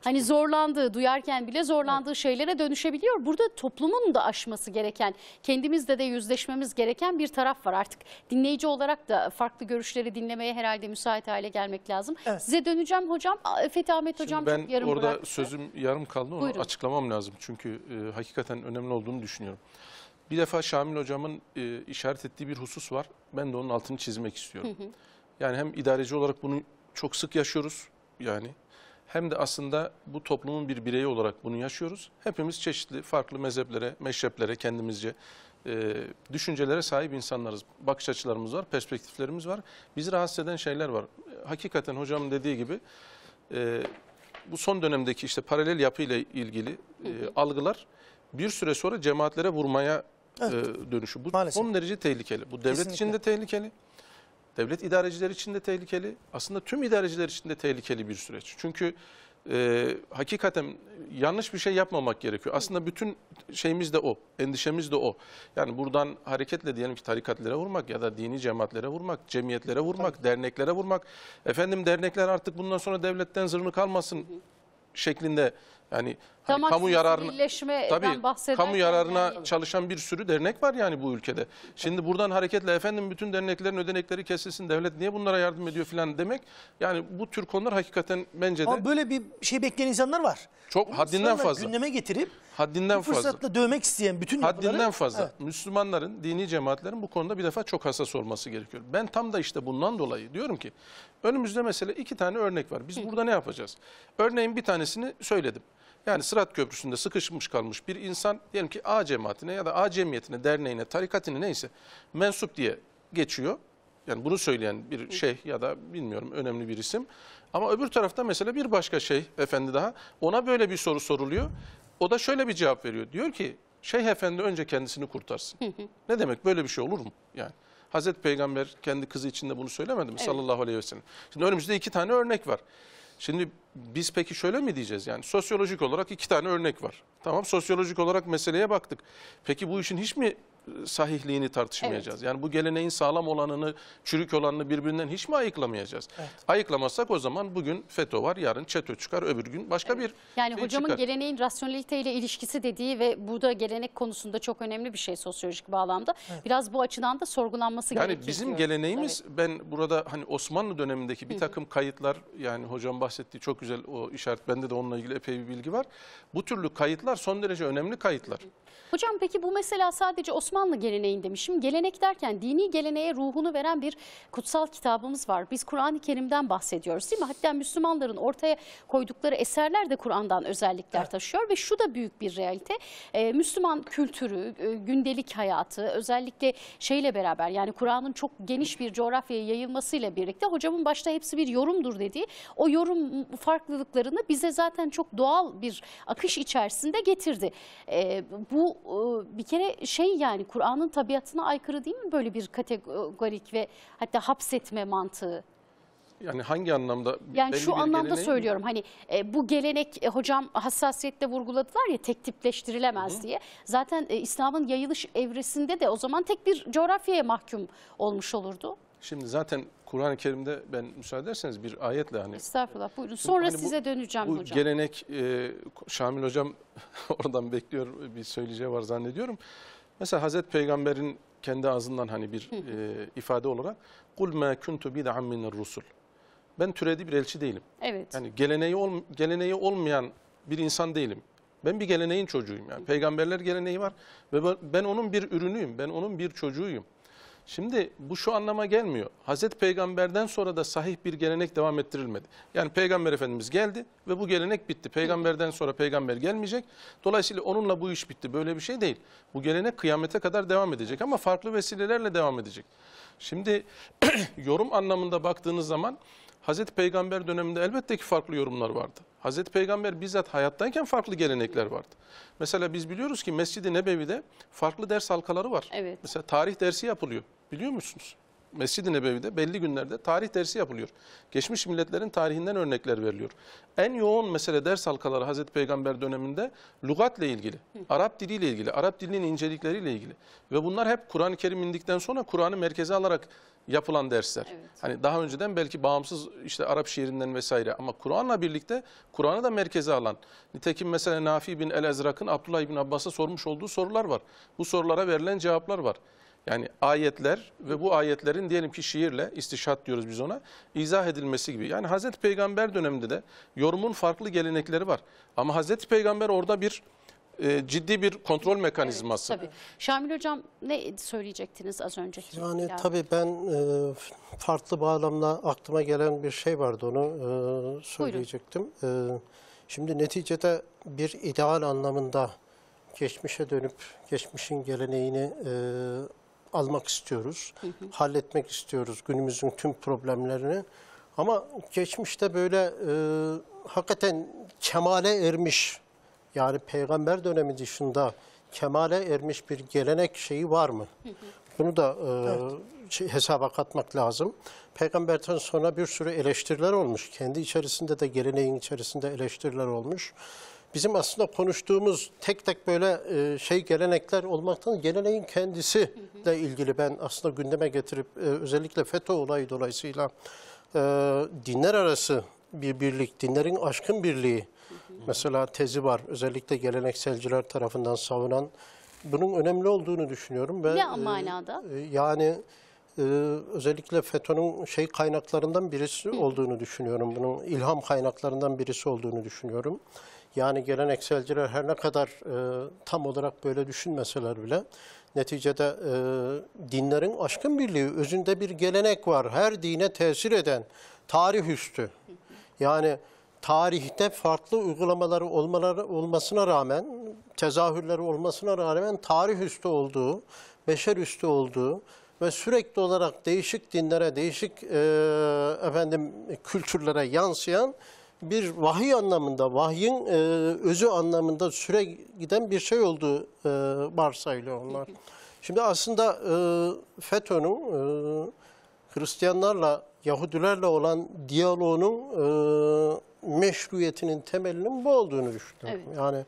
hani zorlandığı, duyarken bile zorlandığı şeylere dönüşebiliyor. Burada toplumun da aşması gereken, kendimizde de yüzleşmemiz gereken bir taraf var. Artık dinleyici olarak da farklı görüşleri dinlemeye herhalde müsait hale gelmek lazım. Evet. Size döneceğim hocam. Fethi Ahmet hocam hocam ben çok yarım orada bıraktı. sözüm yarım kaldı onu Buyurun. açıklamam lazım. Çünkü e, hakikaten önemli olduğunu düşünüyorum. Bir defa Şamil hocamın e, işaret ettiği bir husus var. Ben de onun altını çizmek istiyorum. Yani hem idareci olarak bunu çok sık yaşıyoruz yani hem de aslında bu toplumun bir bireyi olarak bunu yaşıyoruz. Hepimiz çeşitli farklı mezheplere, meşreplere kendimizce e, düşüncelere sahip insanlarız. Bakış açılarımız var, perspektiflerimiz var. Bizi rahatsız eden şeyler var. Hakikaten hocam dediği gibi e, bu son dönemdeki işte paralel yapıyla ilgili e, algılar bir süre sonra cemaatlere vurmaya evet. e, dönüşü. Bu Maalesef. son derece tehlikeli. Bu devlet Kesinlikle. için de tehlikeli. Devlet idareciler için de tehlikeli. Aslında tüm idareciler için de tehlikeli bir süreç. Çünkü e, hakikaten yanlış bir şey yapmamak gerekiyor. Aslında bütün şeyimiz de o, endişemiz de o. Yani buradan hareketle diyelim ki tarikatlere vurmak ya da dini cemaatlere vurmak, cemiyetlere vurmak, derneklere vurmak. Efendim dernekler artık bundan sonra devletten zırnık almasın şeklinde yani hani kamu yararına tabii kamu yararına yani. çalışan bir sürü dernek var yani bu ülkede. Şimdi buradan hareketle efendim bütün derneklerin ödenekleri kesilsin devlet niye bunlara yardım ediyor filan demek. Yani bu tür konular hakikaten bence de Ama böyle bir şey bekleyen insanlar var. çok Bunu haddinden ısrarla fazla. gündeme getirip Haddinden bu fazla. fırsatla dövmek isteyen bütün yapıları- Haddinden fazla. Evet. Müslümanların, dini cemaatlerin bu konuda bir defa çok hassas olması gerekiyor. Ben tam da işte bundan dolayı diyorum ki önümüzde mesela iki tane örnek var. Biz burada ne yapacağız? Örneğin bir tanesini söyledim. Yani Sırat Köprüsü'nde sıkışmış kalmış bir insan diyelim ki A cemaatine ya da A cemiyetine, derneğine, tarikatine neyse mensup diye geçiyor. Yani bunu söyleyen bir şey ya da bilmiyorum önemli bir isim. Ama öbür tarafta mesela bir başka şey efendi daha ona böyle bir soru soruluyor. O da şöyle bir cevap veriyor. Diyor ki Şeyh Efendi önce kendisini kurtarsın. ne demek böyle bir şey olur mu? Yani Hazreti Peygamber kendi kızı için de bunu söylemedi mi? Evet. Sallallahu aleyhi ve sellem. Şimdi önümüzde iki tane örnek var. Şimdi biz peki şöyle mi diyeceğiz yani sosyolojik olarak iki tane örnek var. Tamam sosyolojik olarak meseleye baktık. Peki bu işin hiç mi sahihliğini tartışmayacağız. Evet. Yani bu geleneğin sağlam olanını, çürük olanını birbirinden hiç mi ayıklamayacağız? Evet. Ayıklamazsak o zaman bugün FETÖ var, yarın ÇETÖ çıkar, öbür gün başka evet. bir Yani şey hocamın çıkar. geleneğin rasyoneliteyle ilişkisi dediği ve burada gelenek konusunda çok önemli bir şey sosyolojik bağlamda. Evet. Biraz bu açıdan da sorgulanması yani gerekiyor. Yani bizim diyorum. geleneğimiz evet. ben burada hani Osmanlı dönemindeki bir takım Hı -hı. kayıtlar yani hocam bahsettiği çok güzel o işaret bende de onunla ilgili epey bir bilgi var. Bu türlü kayıtlar son derece önemli kayıtlar. Hı -hı. Hocam peki bu mesela sadece Osmanlı Osmanlı geleneğin demişim. Gelenek derken dini geleneğe ruhunu veren bir kutsal kitabımız var. Biz Kur'an-ı Kerim'den bahsediyoruz değil mi? Hatta Müslümanların ortaya koydukları eserler de Kur'an'dan özellikler evet. taşıyor ve şu da büyük bir realite. Ee, Müslüman kültürü, e, gündelik hayatı özellikle şeyle beraber yani Kur'an'ın çok geniş bir coğrafyaya yayılmasıyla birlikte hocamın başta hepsi bir yorumdur dediği o yorum farklılıklarını bize zaten çok doğal bir akış içerisinde getirdi. Ee, bu e, bir kere şey yani Kur'an'ın tabiatına aykırı değil mi böyle bir kategorik ve hatta hapsetme mantığı? Yani hangi anlamda? Yani şu anlamda geleneği... söylüyorum hani e, bu gelenek e, hocam hassasiyetle vurguladılar ya tek tipleştirilemez Hı diye. Zaten e, İslam'ın yayılış evresinde de o zaman tek bir coğrafyaya mahkum olmuş olurdu. Şimdi zaten Kur'an-ı Kerim'de ben müsaade ederseniz bir ayetle hani. Estağfurullah buyurun sonra hani bu, size döneceğim bu hocam. Bu gelenek e, Şamil hocam [laughs] oradan bekliyor bir söyleyeceği var zannediyorum. Mesela Hazreti Peygamber'in kendi ağzından hani bir e, ifade olarak kul ma kuntu bid'an minir rusul. Ben türedi bir elçi değilim. Evet. Yani geleneği ol, geleneği olmayan bir insan değilim. Ben bir geleneğin çocuğuyum yani. Peygamberler geleneği var ve ben onun bir ürünüyüm. Ben onun bir çocuğuyum. Şimdi bu şu anlama gelmiyor. Hazreti Peygamber'den sonra da sahih bir gelenek devam ettirilmedi. Yani Peygamber Efendimiz geldi ve bu gelenek bitti. Peygamberden sonra peygamber gelmeyecek. Dolayısıyla onunla bu iş bitti. Böyle bir şey değil. Bu gelenek kıyamete kadar devam edecek ama farklı vesilelerle devam edecek. Şimdi [clears throat] yorum anlamında baktığınız zaman Hazreti Peygamber döneminde elbette ki farklı yorumlar vardı. Hazreti Peygamber bizzat hayattayken farklı gelenekler vardı. Mesela biz biliyoruz ki Mescid-i Nebevi'de farklı ders halkaları var. Evet. Mesela tarih dersi yapılıyor. Biliyor musunuz? Mescid-i Nebevi'de belli günlerde tarih dersi yapılıyor. Geçmiş milletlerin tarihinden örnekler veriliyor. En yoğun mesele ders halkaları Hazreti Peygamber döneminde lügatle ilgili, Arap diliyle ilgili, Arap dilinin incelikleriyle ilgili. Ve bunlar hep Kur'an-ı Kerim indikten sonra Kur'an'ı merkeze alarak yapılan dersler. Evet. Hani daha önceden belki bağımsız işte Arap şiirinden vesaire ama Kur'an'la birlikte Kur'an'ı da merkeze alan. Nitekim mesela Nafi bin El-Ezrak'ın Abdullah bin Abbas'a sormuş olduğu sorular var. Bu sorulara verilen cevaplar var. Yani ayetler ve bu ayetlerin diyelim ki şiirle istişat diyoruz biz ona izah edilmesi gibi. Yani Hazreti Peygamber döneminde de yorumun farklı gelenekleri var. Ama Hazreti Peygamber orada bir e, ciddi bir kontrol mekanizması. Evet, tabii. Şamil Hocam ne söyleyecektiniz az önceki? Yani ilave? tabii ben e, farklı bağlamla aklıma gelen bir şey vardı onu e, söyleyecektim. E, şimdi neticede bir ideal anlamında geçmişe dönüp geçmişin geleneğini e, almak istiyoruz. Hı hı. Halletmek istiyoruz günümüzün tüm problemlerini. Ama geçmişte böyle e, hakikaten kemale ermiş yani peygamber dönemi dışında kemale ermiş bir gelenek şeyi var mı? Hı hı. Bunu da e, evet. şey, hesaba katmak lazım. Peygamberden sonra bir sürü eleştiriler olmuş. Kendi içerisinde de geleneğin içerisinde eleştiriler olmuş bizim aslında konuştuğumuz tek tek böyle e, şey gelenekler olmaktan geleneğin kendisiyle ilgili ben aslında gündeme getirip e, özellikle FETÖ olayı dolayısıyla e, dinler arası bir birlik, dinlerin aşkın birliği mesela tezi var. Özellikle gelenekselciler tarafından savunan bunun önemli olduğunu düşünüyorum. Ve, ne manada? E, e, yani e, özellikle FETÖ'nün şey kaynaklarından birisi olduğunu düşünüyorum. Bunun ilham kaynaklarından birisi olduğunu düşünüyorum. Yani gelenekselciler her ne kadar e, tam olarak böyle düşünmeseler bile neticede e, dinlerin aşkın birliği, özünde bir gelenek var. Her dine tesir eden tarih üstü. Yani tarihte farklı uygulamaları olmaları olmasına rağmen, tezahürleri olmasına rağmen tarih üstü olduğu, beşer üstü olduğu ve sürekli olarak değişik dinlere, değişik e, efendim kültürlere yansıyan bir vahiy anlamında, vahyin e, özü anlamında süre giden bir şey olduğu e, varsayılıyor onlar. Şimdi aslında e, FETÖ'nün e, Hristiyanlarla, Yahudilerle olan diyaloğunun e, meşruiyetinin temelinin bu olduğunu düşünüyorum. Evet. Yani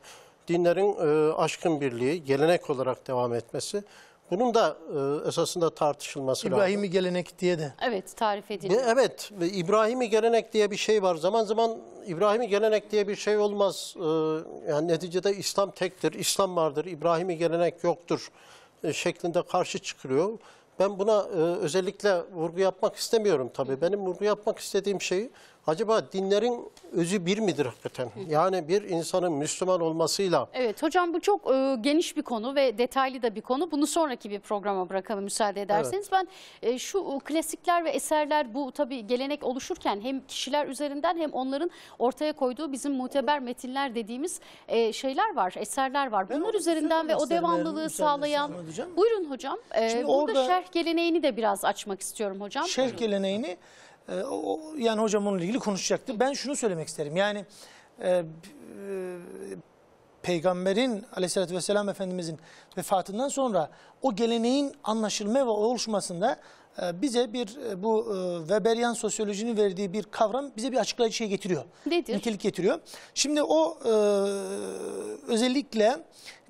dinlerin e, aşkın birliği, gelenek olarak devam etmesi... Bunun da e, esasında tartışılması İbrahim lazım. İbrahimi gelenek diye de. Evet tarif ediliyor. Evet İbrahimi gelenek diye bir şey var. Zaman zaman İbrahimi gelenek diye bir şey olmaz. E, yani neticede İslam tektir, İslam vardır, İbrahimi gelenek yoktur e, şeklinde karşı çıkılıyor. Ben buna e, özellikle vurgu yapmak istemiyorum tabii. Benim vurgu yapmak istediğim şey acaba dinlerin özü bir midir hakikaten? Yani bir insanın Müslüman olmasıyla. Evet hocam bu çok e, geniş bir konu ve detaylı da bir konu. Bunu sonraki bir programa bırakalım müsaade ederseniz. Evet. Ben e, şu e, klasikler ve eserler bu tabii gelenek oluşurken hem kişiler üzerinden hem onların ortaya koyduğu bizim muteber metinler dediğimiz e, şeyler var, eserler var. Bunlar üzerinden ve o devamlılığı sağlayan. Buyurun hocam. E, Şimdi burada orada... şerh geleneğini de biraz açmak istiyorum hocam. Şerh geleneğini... Buyurun ee, yani hocam onunla ilgili konuşacaktı. Ben şunu söylemek isterim. Yani e, e, Peygamberin aleyhissalatü vesselam Efendimizin vefatından sonra o geleneğin anlaşılma ve oluşmasında e, bize bir e, bu e, Weberian sosyolojinin verdiği bir kavram bize bir açıklayıcı şey getiriyor. Nedir? Nitelik getiriyor. Şimdi o e, özellikle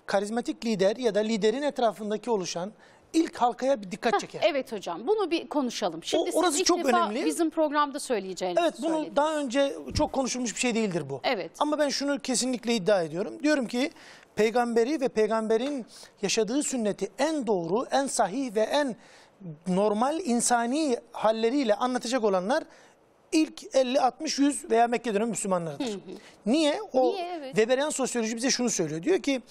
karizmatik lider ya da liderin etrafındaki oluşan ilk halkaya bir dikkat Heh, çeker. Evet hocam bunu bir konuşalım. Şimdi o, orası siz ilk çok defa önemli. bizim programda söyleyeceğiniz. Evet bunu söyledim. daha önce çok konuşulmuş bir şey değildir bu. Evet. Ama ben şunu kesinlikle iddia ediyorum. Diyorum ki peygamberi ve peygamberin yaşadığı sünneti en doğru, en sahih ve en normal insani halleriyle anlatacak olanlar ilk 50, 60, 100 veya Mekke dönemi Müslümanlardır. Niye? O Niye? Evet. Weberian sosyoloji bize şunu söylüyor. Diyor ki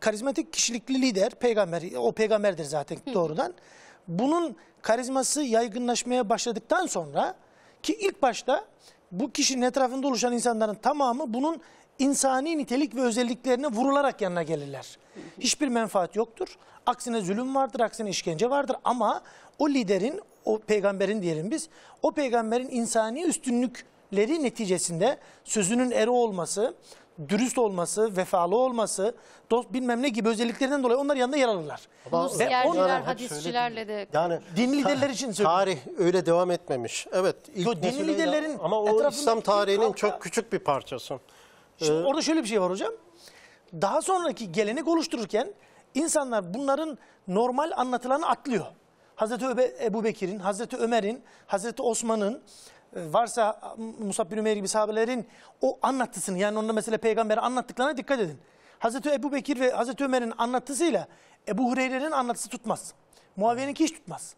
karizmatik kişilikli lider, peygamber, o peygamberdir zaten Hı. doğrudan. Bunun karizması yaygınlaşmaya başladıktan sonra ki ilk başta bu kişinin etrafında oluşan insanların tamamı bunun insani nitelik ve özelliklerine vurularak yanına gelirler. Hiçbir menfaat yoktur. Aksine zulüm vardır, aksine işkence vardır ama o liderin, o peygamberin diyelim biz, o peygamberin insani üstünlükleri neticesinde sözünün eri olması, dürüst olması, vefalı olması, dost bilmem ne gibi özelliklerinden dolayı onlar yanında yer alırlar. Ama onlar hadisçilerle de yani din liderler için söylüyorum. Tarih öyle devam etmemiş. Evet. Ilk Yo, din liderlerin ama o İslam tarihinin halka, çok küçük bir parçası. Şimdi ee, orada şöyle bir şey var hocam. Daha sonraki gelenek oluştururken insanlar bunların normal anlatılanı atlıyor. Hazreti Ebu Bekir'in, Hazreti Ömer'in, Hazreti Osman'ın, varsa Musab bin Ümeyr gibi sahabelerin o anlattısını yani onda mesela peygambere anlattıklarına dikkat edin. Hazreti Ebu Bekir ve Hazreti Ömer'in anlattısıyla Ebu Hureyre'nin anlattısı tutmaz. Muaviye'ninki hiç tutmaz.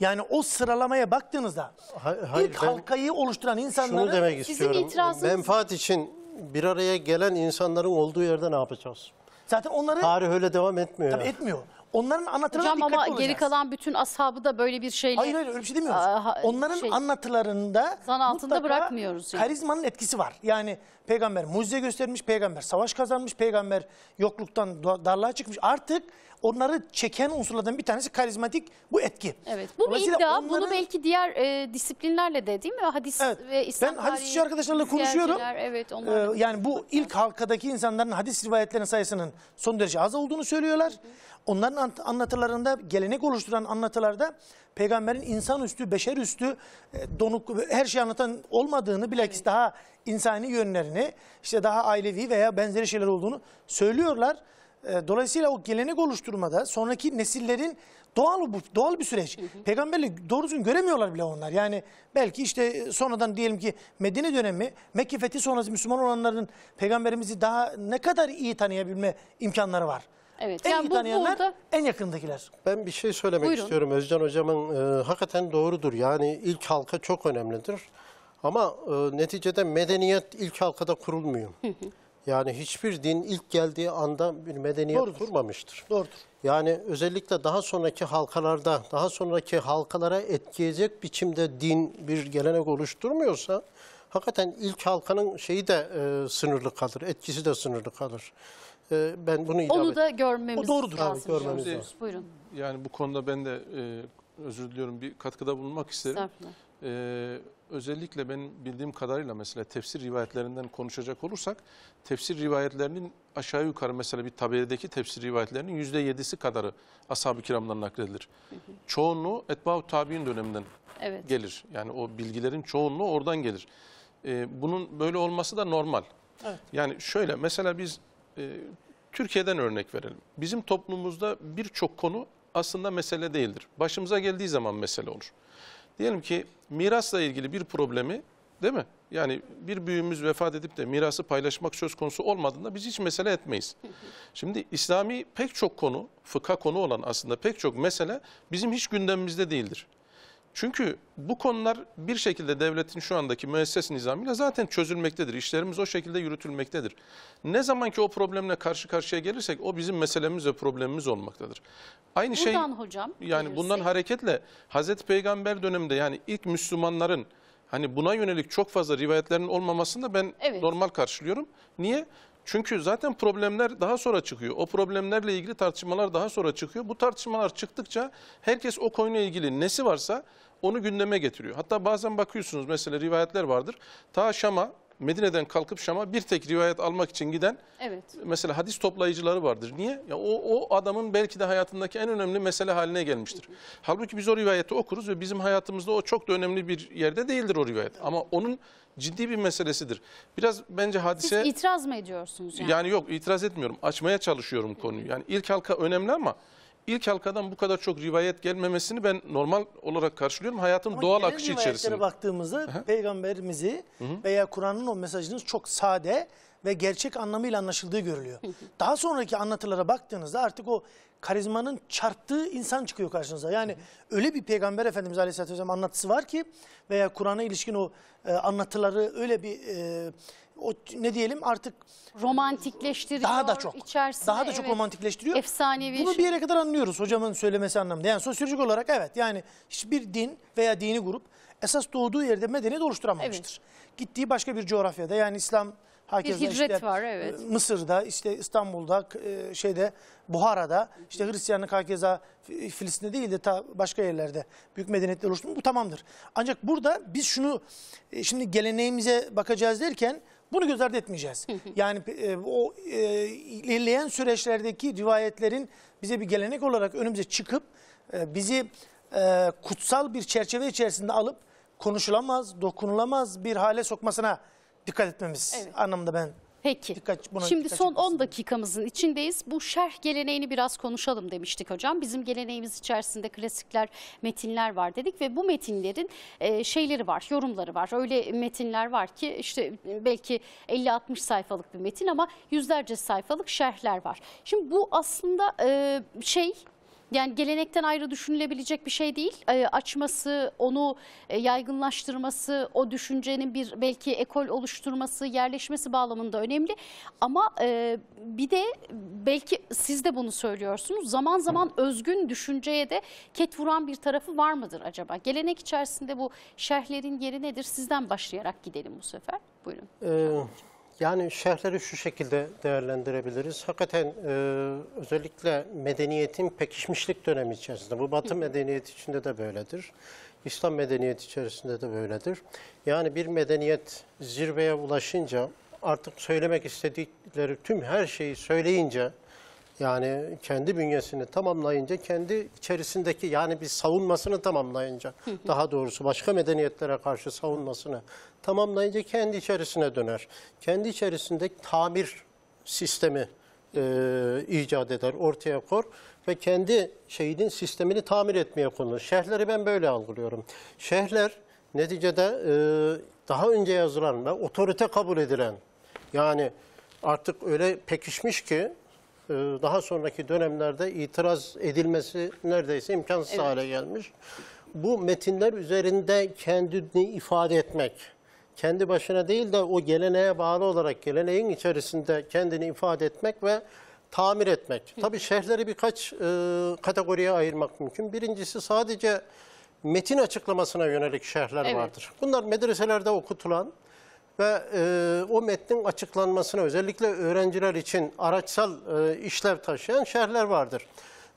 Yani o sıralamaya baktığınızda hayır, hayır, ilk halkayı oluşturan insanların şunu demek istiyorum. sizin itirazınız... Menfaat için bir araya gelen insanların olduğu yerde ne yapacağız? Zaten onları... Tarih öyle devam etmiyor. Tabii etmiyor onların anlatılarına Hocam dikkatli ama geri kalan bütün ashabı da böyle bir şeyle... Hayır hayır öyle bir şey demiyoruz. Aa, onların şey, anlatılarında zan altında bırakmıyoruz. Yani. Karizmanın etkisi var. Yani peygamber mucize göstermiş, peygamber savaş kazanmış, peygamber yokluktan darlığa çıkmış. Artık onları çeken unsurlardan bir tanesi karizmatik bu etki. Evet bu bir iddia. Onların... Bunu belki diğer e, disiplinlerle de değil mi? Hadis evet, ve İslam Ben hadisçi arkadaşlarla konuşuyorum. Evet, ee, yani bu ilk halkadaki insanların hadis rivayetlerinin sayısının son derece az olduğunu söylüyorlar. Hı hı. Onların anlatılarında, gelenek oluşturan anlatılarda peygamberin insanüstü, beşerüstü, e, donuk, her şeyi anlatan olmadığını bilakis daha insani yönlerini, işte daha ailevi veya benzeri şeyler olduğunu söylüyorlar. E, dolayısıyla o gelenek oluşturmada sonraki nesillerin doğal doğal bir süreç. Hı hı. Peygamberle göremiyorlar bile onlar. Yani belki işte e, sonradan diyelim ki Medine dönemi, Mekke fethi sonrası Müslüman olanların peygamberimizi daha ne kadar iyi tanıyabilme imkanları var. Evet. En yani iyi bu, tanıyanlar burada... en yakındakiler. Ben bir şey söylemek Buyurun. istiyorum. Özcan Hocam'ın e, hakikaten doğrudur. Yani ilk halka çok önemlidir. Ama e, neticede medeniyet ilk halkada kurulmuyor. Yani hiçbir din ilk geldiği anda bir medeniyet Doğrudur. kurmamıştır. Doğrudur. Yani özellikle daha sonraki halkalarda, daha sonraki halkalara etkileyecek biçimde din bir gelenek oluşturmuyorsa hakikaten ilk halkanın şeyi de e, sınırlı kalır, etkisi de sınırlı kalır e, ben bunu ilave Onu da görmemiz O doğrudur abi, lazım. görmemiz Şimdi- lazım. Buyurun. Yani bu konuda ben de e, özür diliyorum bir katkıda bulunmak isterim. Estağfurullah. Ee, özellikle benim bildiğim kadarıyla mesela tefsir rivayetlerinden konuşacak olursak tefsir rivayetlerinin aşağı yukarı mesela bir taberedeki tefsir rivayetlerinin yüzde yedisi kadarı ashab-ı kiramdan nakledilir. Çoğunluğu etbab-ı tabi'in döneminden Evet. gelir. Yani o bilgilerin çoğunluğu oradan gelir. Ee, bunun böyle olması da normal. Yani şöyle mesela biz e, Türkiye'den örnek verelim. Bizim toplumumuzda birçok konu aslında mesele değildir. Başımıza geldiği zaman mesele olur. Diyelim ki mirasla ilgili bir problemi değil mi? Yani bir büyüğümüz vefat edip de mirası paylaşmak söz konusu olmadığında biz hiç mesele etmeyiz. Şimdi İslami pek çok konu, fıkha konu olan aslında pek çok mesele bizim hiç gündemimizde değildir. Çünkü bu konular bir şekilde devletin şu andaki müesses nizamıyla zaten çözülmektedir. İşlerimiz o şekilde yürütülmektedir. Ne zaman ki o problemle karşı karşıya gelirsek o bizim meselemiz ve problemimiz olmaktadır. Aynı şey buradan şey hocam, yani gelirse... bundan hareketle Hazreti Peygamber döneminde yani ilk Müslümanların hani buna yönelik çok fazla rivayetlerin olmamasını da ben evet. normal karşılıyorum. Niye? Çünkü zaten problemler daha sonra çıkıyor. O problemlerle ilgili tartışmalar daha sonra çıkıyor. Bu tartışmalar çıktıkça herkes o konuyla ilgili nesi varsa onu gündeme getiriyor. Hatta bazen bakıyorsunuz mesela rivayetler vardır. Ta Şam'a Medine'den kalkıp Şam'a bir tek rivayet almak için giden evet. mesela hadis toplayıcıları vardır. Niye? Ya o, o adamın belki de hayatındaki en önemli mesele haline gelmiştir. Hı hı. Halbuki biz o rivayeti okuruz ve bizim hayatımızda o çok da önemli bir yerde değildir o rivayet. Ama onun ciddi bir meselesidir. Biraz bence hadise... Siz itiraz mı ediyorsunuz? Yani, yani yok itiraz etmiyorum. Açmaya çalışıyorum konuyu. Yani ilk halka önemli ama ilk halkadan bu kadar çok rivayet gelmemesini ben normal olarak karşılıyorum. Hayatın Ama doğal akışı içerisinde. baktığımızda Aha. peygamberimizi veya Kur'an'ın o mesajınız çok sade ve gerçek anlamıyla anlaşıldığı görülüyor. Daha sonraki anlatılara baktığınızda artık o karizmanın çarptığı insan çıkıyor karşınıza. Yani öyle bir peygamber efendimiz aleyhisselatü vesselam anlatısı var ki veya Kur'an'a ilişkin o e, anlatıları öyle bir... E, o ne diyelim artık romantikleştiriyor. Daha da çok. içerisinde Daha da çok evet. romantikleştiriyor. Efsanevi. Bunu bir yere kadar anlıyoruz hocamın söylemesi anlamında. Yani sosyolojik olarak evet yani hiçbir din veya dini grup esas doğduğu yerde medeniyet oluşturamamıştır. Gittiği başka bir coğrafyada yani İslam Herkes bir hicret işte, var evet. E, Mısır'da işte İstanbul'da e, şeyde Buhara'da işte Hristiyanlık hakeza Filistin'de değil de ta başka yerlerde büyük medeniyetler oluştu bu tamamdır. Ancak burada biz şunu e, şimdi geleneğimize bakacağız derken bunu göz ardı etmeyeceğiz. Yani e, o e, ilerleyen süreçlerdeki rivayetlerin bize bir gelenek olarak önümüze çıkıp e, bizi e, kutsal bir çerçeve içerisinde alıp konuşulamaz, dokunulamaz bir hale sokmasına dikkat etmemiz evet. anlamında ben Peki. Dikkat, buna Şimdi son 10 dakikamızın içindeyiz. Bu şerh geleneğini biraz konuşalım demiştik hocam. Bizim geleneğimiz içerisinde klasikler, metinler var dedik ve bu metinlerin e, şeyleri var, yorumları var. Öyle metinler var ki işte e, belki 50-60 sayfalık bir metin ama yüzlerce sayfalık şerhler var. Şimdi bu aslında e, şey yani gelenekten ayrı düşünülebilecek bir şey değil. E, açması, onu e, yaygınlaştırması, o düşüncenin bir belki ekol oluşturması, yerleşmesi bağlamında önemli. Ama e, bir de belki siz de bunu söylüyorsunuz. Zaman zaman özgün düşünceye de ket vuran bir tarafı var mıdır acaba? Gelenek içerisinde bu şerhlerin yeri nedir? Sizden başlayarak gidelim bu sefer. Buyurun. Ee, yani şehirleri şu şekilde değerlendirebiliriz. Hakikaten e, özellikle medeniyetin pekişmişlik dönemi içerisinde, bu Batı medeniyeti içinde de böyledir. İslam medeniyeti içerisinde de böyledir. Yani bir medeniyet zirveye ulaşınca, artık söylemek istedikleri tüm her şeyi söyleyince, yani kendi bünyesini tamamlayınca, kendi içerisindeki yani bir savunmasını tamamlayınca, daha doğrusu başka medeniyetlere karşı savunmasını tamamlayınca kendi içerisine döner. Kendi içerisinde tamir sistemi e, icat eder, ortaya kor ve kendi şehidin sistemini tamir etmeye konulur. Şehirleri ben böyle algılıyorum. Şehirler neticede e, daha önce yazılan ve otorite kabul edilen yani artık öyle pekişmiş ki e, daha sonraki dönemlerde itiraz edilmesi neredeyse imkansız evet. hale gelmiş. Bu metinler üzerinde kendini ifade etmek, kendi başına değil de o geleneğe bağlı olarak geleneğin içerisinde kendini ifade etmek ve tamir etmek. Tabii şehirleri birkaç e, kategoriye ayırmak mümkün. Birincisi sadece metin açıklamasına yönelik şehirler evet. vardır. Bunlar medreselerde okutulan ve e, o metnin açıklanmasına özellikle öğrenciler için araçsal e, işlev taşıyan şehirler vardır.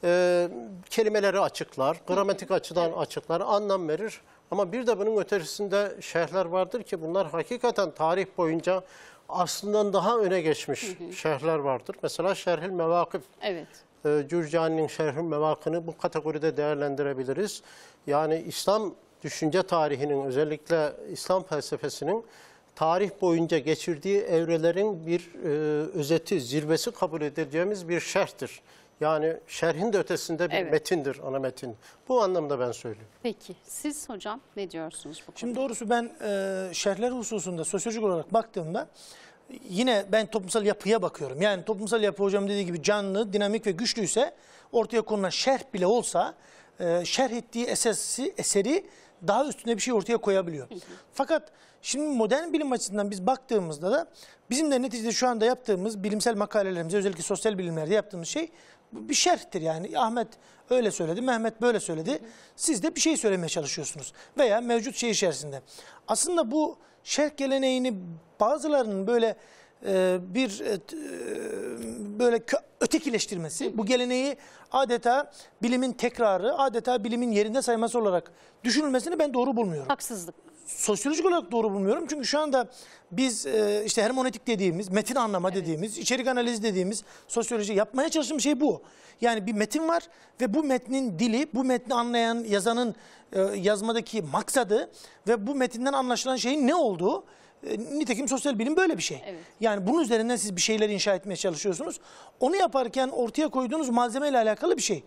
E, kelimeleri açıklar, gramatik açıdan evet. açıklar, anlam verir. Ama bir de bunun ötesinde şehirler vardır ki bunlar hakikaten tarih boyunca aslında daha öne geçmiş şehirler vardır. Mesela Şerhil Mevakıf. Evet. E, Cürcani'nin Şerhil Mevakıf'ını bu kategoride değerlendirebiliriz. Yani İslam düşünce tarihinin özellikle İslam felsefesinin tarih boyunca geçirdiği evrelerin bir e, özeti, zirvesi kabul edeceğimiz bir şerhtir. Yani şerhin de ötesinde bir evet. metindir ana metin. Bu anlamda ben söylüyorum. Peki siz hocam ne diyorsunuz bu konuda? Şimdi doğrusu ben e, şerhler hususunda sosyolojik olarak baktığımda yine ben toplumsal yapıya bakıyorum. Yani toplumsal yapı hocam dediği gibi canlı, dinamik ve güçlüyse ortaya konulan şerh bile olsa e, şerh ettiği esesi, eseri daha üstüne bir şey ortaya koyabiliyor. Fakat şimdi modern bilim açısından biz baktığımızda da bizim de neticede şu anda yaptığımız bilimsel makalelerimize özellikle sosyal bilimlerde yaptığımız şey bu bir şerhtir yani. Ahmet öyle söyledi, Mehmet böyle söyledi. Siz de bir şey söylemeye çalışıyorsunuz. Veya mevcut şey içerisinde. Aslında bu şerh geleneğini bazılarının böyle e, bir e, e, böyle ötekileştirmesi, bu geleneği adeta bilimin tekrarı, adeta bilimin yerinde sayması olarak düşünülmesini ben doğru bulmuyorum. Haksızlık sosyolojik olarak doğru bulmuyorum. Çünkü şu anda biz e, işte hermonetik dediğimiz, metin anlama evet. dediğimiz, içerik analizi dediğimiz sosyoloji yapmaya çalıştığım şey bu. Yani bir metin var ve bu metnin dili, bu metni anlayan yazanın e, yazmadaki maksadı ve bu metinden anlaşılan şeyin ne olduğu e, Nitekim sosyal bilim böyle bir şey. Evet. Yani bunun üzerinden siz bir şeyler inşa etmeye çalışıyorsunuz. Onu yaparken ortaya koyduğunuz malzemeyle alakalı bir şey.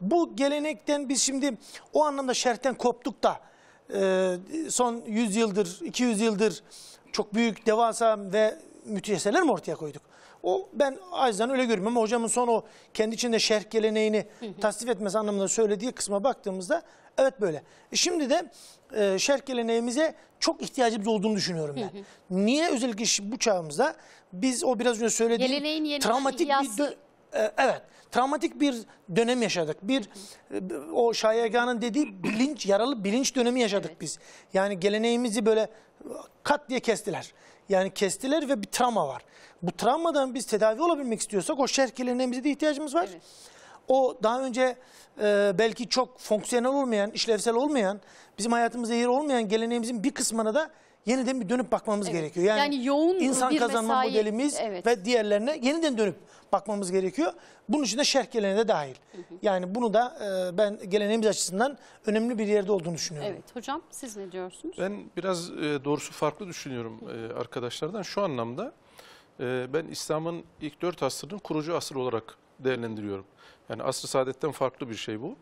Bu gelenekten biz şimdi o anlamda şerhten koptuk da ee, son 100 yıldır, 200 yıldır çok büyük, devasa ve müteseller mi ortaya koyduk? O ben acizden öyle görmüyorum ama hocamın son o kendi içinde şerh geleneğini tasdif etmesi anlamında söylediği kısma baktığımızda evet böyle. E şimdi de e, şerh geleneğimize çok ihtiyacımız olduğunu düşünüyorum ben. Niye özellikle bu çağımızda biz o biraz önce söylediğim travmatik bir... E, evet travmatik bir dönem yaşadık. Bir e, o Şayegan'ın dediği bilinç, yaralı bilinç dönemi yaşadık evet. biz. Yani geleneğimizi böyle kat diye kestiler. Yani kestiler ve bir travma var. Bu travmadan biz tedavi olabilmek istiyorsak o şerh geleneğimize de ihtiyacımız var. Evet. O daha önce e, belki çok fonksiyonel olmayan, işlevsel olmayan, bizim hayatımızda yeri olmayan geleneğimizin bir kısmına da yeniden bir dönüp bakmamız evet. gerekiyor. Yani, yani yoğun insan bir kazanma mesai, modelimiz evet. ve diğerlerine yeniden dönüp bakmamız gerekiyor. Bunun için de şerh geleneği de dahil. Hı hı. Yani bunu da e, ben geleneğimiz açısından önemli bir yerde olduğunu düşünüyorum. Evet hocam siz ne diyorsunuz? Ben biraz e, doğrusu farklı düşünüyorum e, arkadaşlardan şu anlamda. E, ben İslam'ın ilk dört asrının kurucu asır olarak değerlendiriyorum. Yani asr saadetten farklı bir şey bu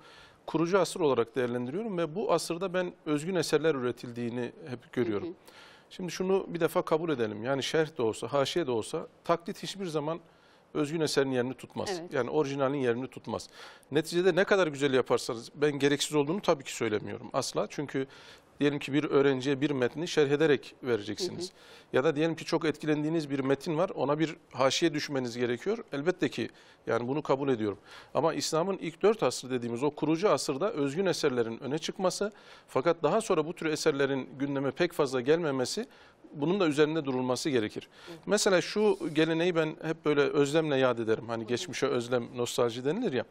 kurucu asır olarak değerlendiriyorum ve bu asırda ben özgün eserler üretildiğini hep görüyorum. Hı hı. Şimdi şunu bir defa kabul edelim. Yani şerh de olsa, haşiye de olsa taklit hiçbir zaman özgün eserin yerini tutmaz. Evet. Yani orijinalin yerini tutmaz. Neticede ne kadar güzel yaparsanız ben gereksiz olduğunu tabii ki söylemiyorum asla. Çünkü diyelim ki bir öğrenciye bir metni şerh ederek vereceksiniz. Hı hı. Ya da diyelim ki çok etkilendiğiniz bir metin var ona bir haşiye düşmeniz gerekiyor. Elbette ki yani bunu kabul ediyorum. Ama İslam'ın ilk dört asrı dediğimiz o kurucu asırda özgün eserlerin öne çıkması fakat daha sonra bu tür eserlerin gündeme pek fazla gelmemesi bunun da üzerinde durulması gerekir. Hı. Mesela şu geleneği ben hep böyle özlemle yad ederim. Hani geçmişe özlem, nostalji denilir ya.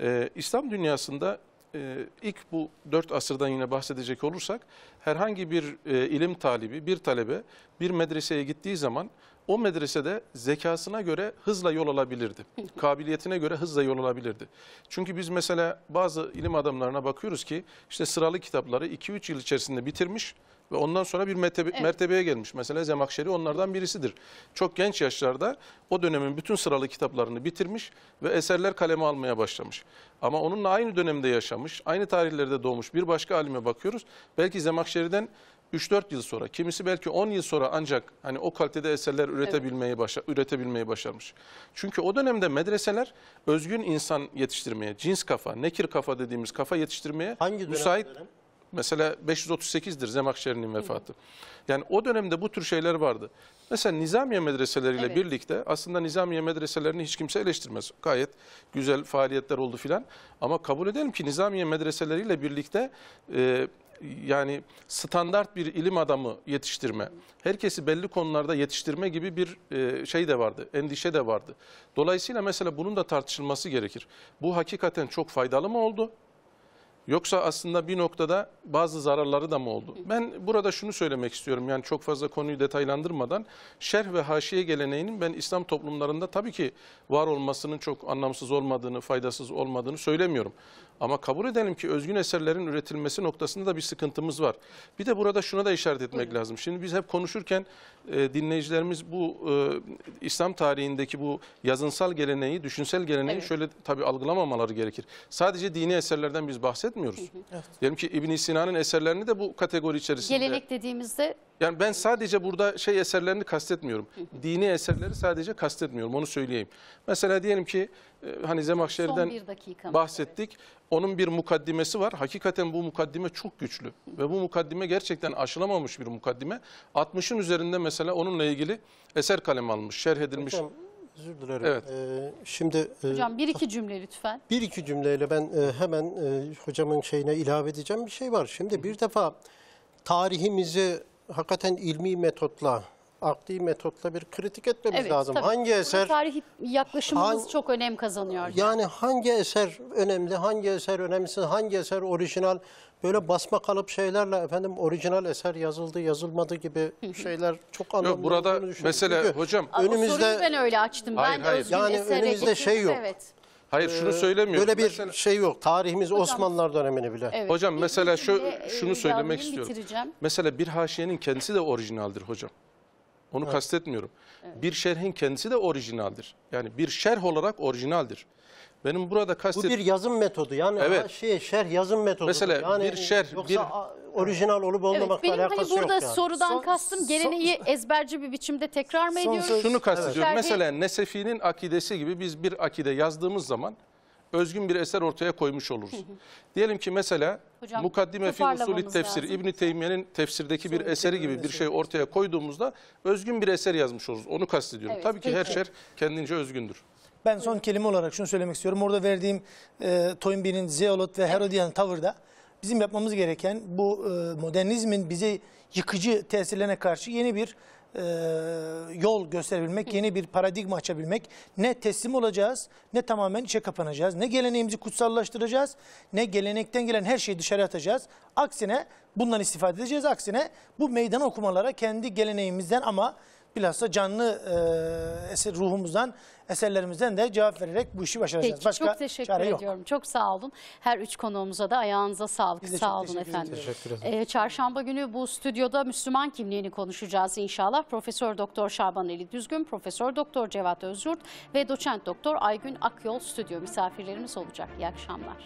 Ee, İslam dünyasında e, ilk bu dört asırdan yine bahsedecek olursak herhangi bir e, ilim talibi, bir talebe bir medreseye gittiği zaman o medresede zekasına göre hızla yol alabilirdi. [laughs] Kabiliyetine göre hızla yol alabilirdi. Çünkü biz mesela bazı ilim adamlarına bakıyoruz ki işte sıralı kitapları 2-3 yıl içerisinde bitirmiş ve ondan sonra bir mertebe, evet. mertebeye gelmiş. Mesela Zemakşeri onlardan birisidir. Çok genç yaşlarda o dönemin bütün sıralı kitaplarını bitirmiş ve eserler kaleme almaya başlamış. Ama onunla aynı dönemde yaşamış, aynı tarihlerde doğmuş bir başka alime bakıyoruz. Belki Zemakşeri'den 3-4 yıl sonra, kimisi belki 10 yıl sonra ancak hani o kalitede eserler üretebilmeyi evet. başa üretebilmeyi başarmış. Çünkü o dönemde medreseler özgün insan yetiştirmeye, cins kafa, nekir kafa dediğimiz kafa yetiştirmeye Hangi müsait Mesela 538'dir Zemakşer'in vefatı. Hı. Yani o dönemde bu tür şeyler vardı. Mesela Nizamiye medreseleriyle evet. birlikte aslında Nizamiye medreselerini hiç kimse eleştirmez. Gayet güzel faaliyetler oldu filan. Ama kabul edelim ki Nizamiye medreseleriyle birlikte e, yani standart bir ilim adamı yetiştirme, herkesi belli konularda yetiştirme gibi bir e, şey de vardı, endişe de vardı. Dolayısıyla mesela bunun da tartışılması gerekir. Bu hakikaten çok faydalı mı oldu? Yoksa aslında bir noktada bazı zararları da mı oldu? Ben burada şunu söylemek istiyorum yani çok fazla konuyu detaylandırmadan şerh ve haşiye geleneğinin ben İslam toplumlarında tabii ki var olmasının çok anlamsız olmadığını, faydasız olmadığını söylemiyorum. Ama kabul edelim ki özgün eserlerin üretilmesi noktasında da bir sıkıntımız var. Bir de burada şuna da işaret etmek lazım. Şimdi biz hep konuşurken e, dinleyicilerimiz bu e, İslam tarihindeki bu yazınsal geleneği, düşünsel geleneği evet. şöyle tabii algılamamaları gerekir. Sadece dini eserlerden biz bahsetmiyoruz. Evet. Diyelim ki İbn Sina'nın eserlerini de bu kategori içerisinde. Gelenek dediğimizde... Yani ben sadece burada şey eserlerini kastetmiyorum. Dini eserleri sadece kastetmiyorum onu söyleyeyim. Mesela diyelim ki e, hani Zemahşeri'den bahsettik. Onun bir mukaddimesi var. Hakikaten bu mukaddime çok güçlü. Ve bu mukaddime gerçekten aşılamamış bir mukaddime. 60'ın üzerinde mesela mesela onunla ilgili eser kalem almış, şerh edilmiş. Hocam, özür dilerim. Evet. Ee, şimdi e, Hocam bir iki ah, cümle lütfen. Bir iki cümleyle ben e, hemen e, hocamın şeyine ilave edeceğim bir şey var. Şimdi bir defa tarihimizi hakikaten ilmi metotla akli metotla bir kritik etmemiz evet, lazım. Tabii. Hangi eser... Tarihi tarih yaklaşımımız hang, çok önem kazanıyor. Yani hangi eser önemli, hangi eser önemsiz, hangi eser orijinal, böyle basma kalıp şeylerle efendim orijinal eser yazıldı yazılmadı gibi şeyler çok anlamlı Yok, burada mesela Çünkü hocam önümüzde ben öyle açtım. Hayır, ben hayır. yani esere önümüzde gittim. şey yok. Evet. Hayır şunu ee, söylemiyorum. Böyle bir Mesela- şey yok. Tarihimiz Osmanlılar dönemini bile. Evet. Hocam Bir mesela şu e, şunu söylemek istiyorum. bitireceğim. Mesela bir haşiyenin kendisi de orijinaldir hocam. Onu kastetmiyorum. Bir şerhin kendisi de orijinaldir. Yani bir şerh olarak orijinaldir. Benim burada kastet... Bu bir yazım metodu yani evet. şey şerh yazım metodu. Mesela yani bir şerh... Yoksa bir... orijinal olup olmamakla evet, benim yok hani burada yok yani. sorudan son, kastım geleneği son, [laughs] ezberci bir biçimde tekrar mı ediyoruz? Söz, Şunu kastediyorum. Evet. Mesela Nesefi'nin akidesi gibi biz bir akide yazdığımız zaman özgün bir eser ortaya koymuş oluruz. Diyelim ki mesela Hocam, Mukaddime fi usulü tefsir İbn Teymiye'nin tefsirdeki bir eseri gibi bir şey ortaya koyduğumuzda özgün bir eser yazmış oluruz. Onu kastediyorum. Evet, Tabii ki her şer kendince özgündür. Ben son kelime olarak şunu söylemek istiyorum. Orada verdiğim e, Toynbee'nin Zeolot ve Herodian tavırda bizim yapmamız gereken bu e, modernizmin bize yıkıcı tesirlerine karşı yeni bir e, yol gösterebilmek, yeni bir paradigma açabilmek. Ne teslim olacağız, ne tamamen içe kapanacağız, ne geleneğimizi kutsallaştıracağız, ne gelenekten gelen her şeyi dışarı atacağız. Aksine bundan istifade edeceğiz. Aksine bu meydan okumalara kendi geleneğimizden ama bilhassa canlı e, eser ruhumuzdan eserlerimizden de cevap vererek bu işi başaracağız. Peki, Başka çok teşekkür çare ediyorum. Yok. Çok sağ olun. Her üç konuğumuza da ayağınıza sağlık. Biz sağ olun efendim. Teşekkür ederim. Ee, çarşamba günü bu stüdyoda Müslüman kimliğini konuşacağız inşallah. Profesör Doktor Şaban Eli Düzgün, Profesör Doktor Cevat Özyurt ve Doçent Doktor Aygün Akyol stüdyo misafirlerimiz olacak. İyi akşamlar.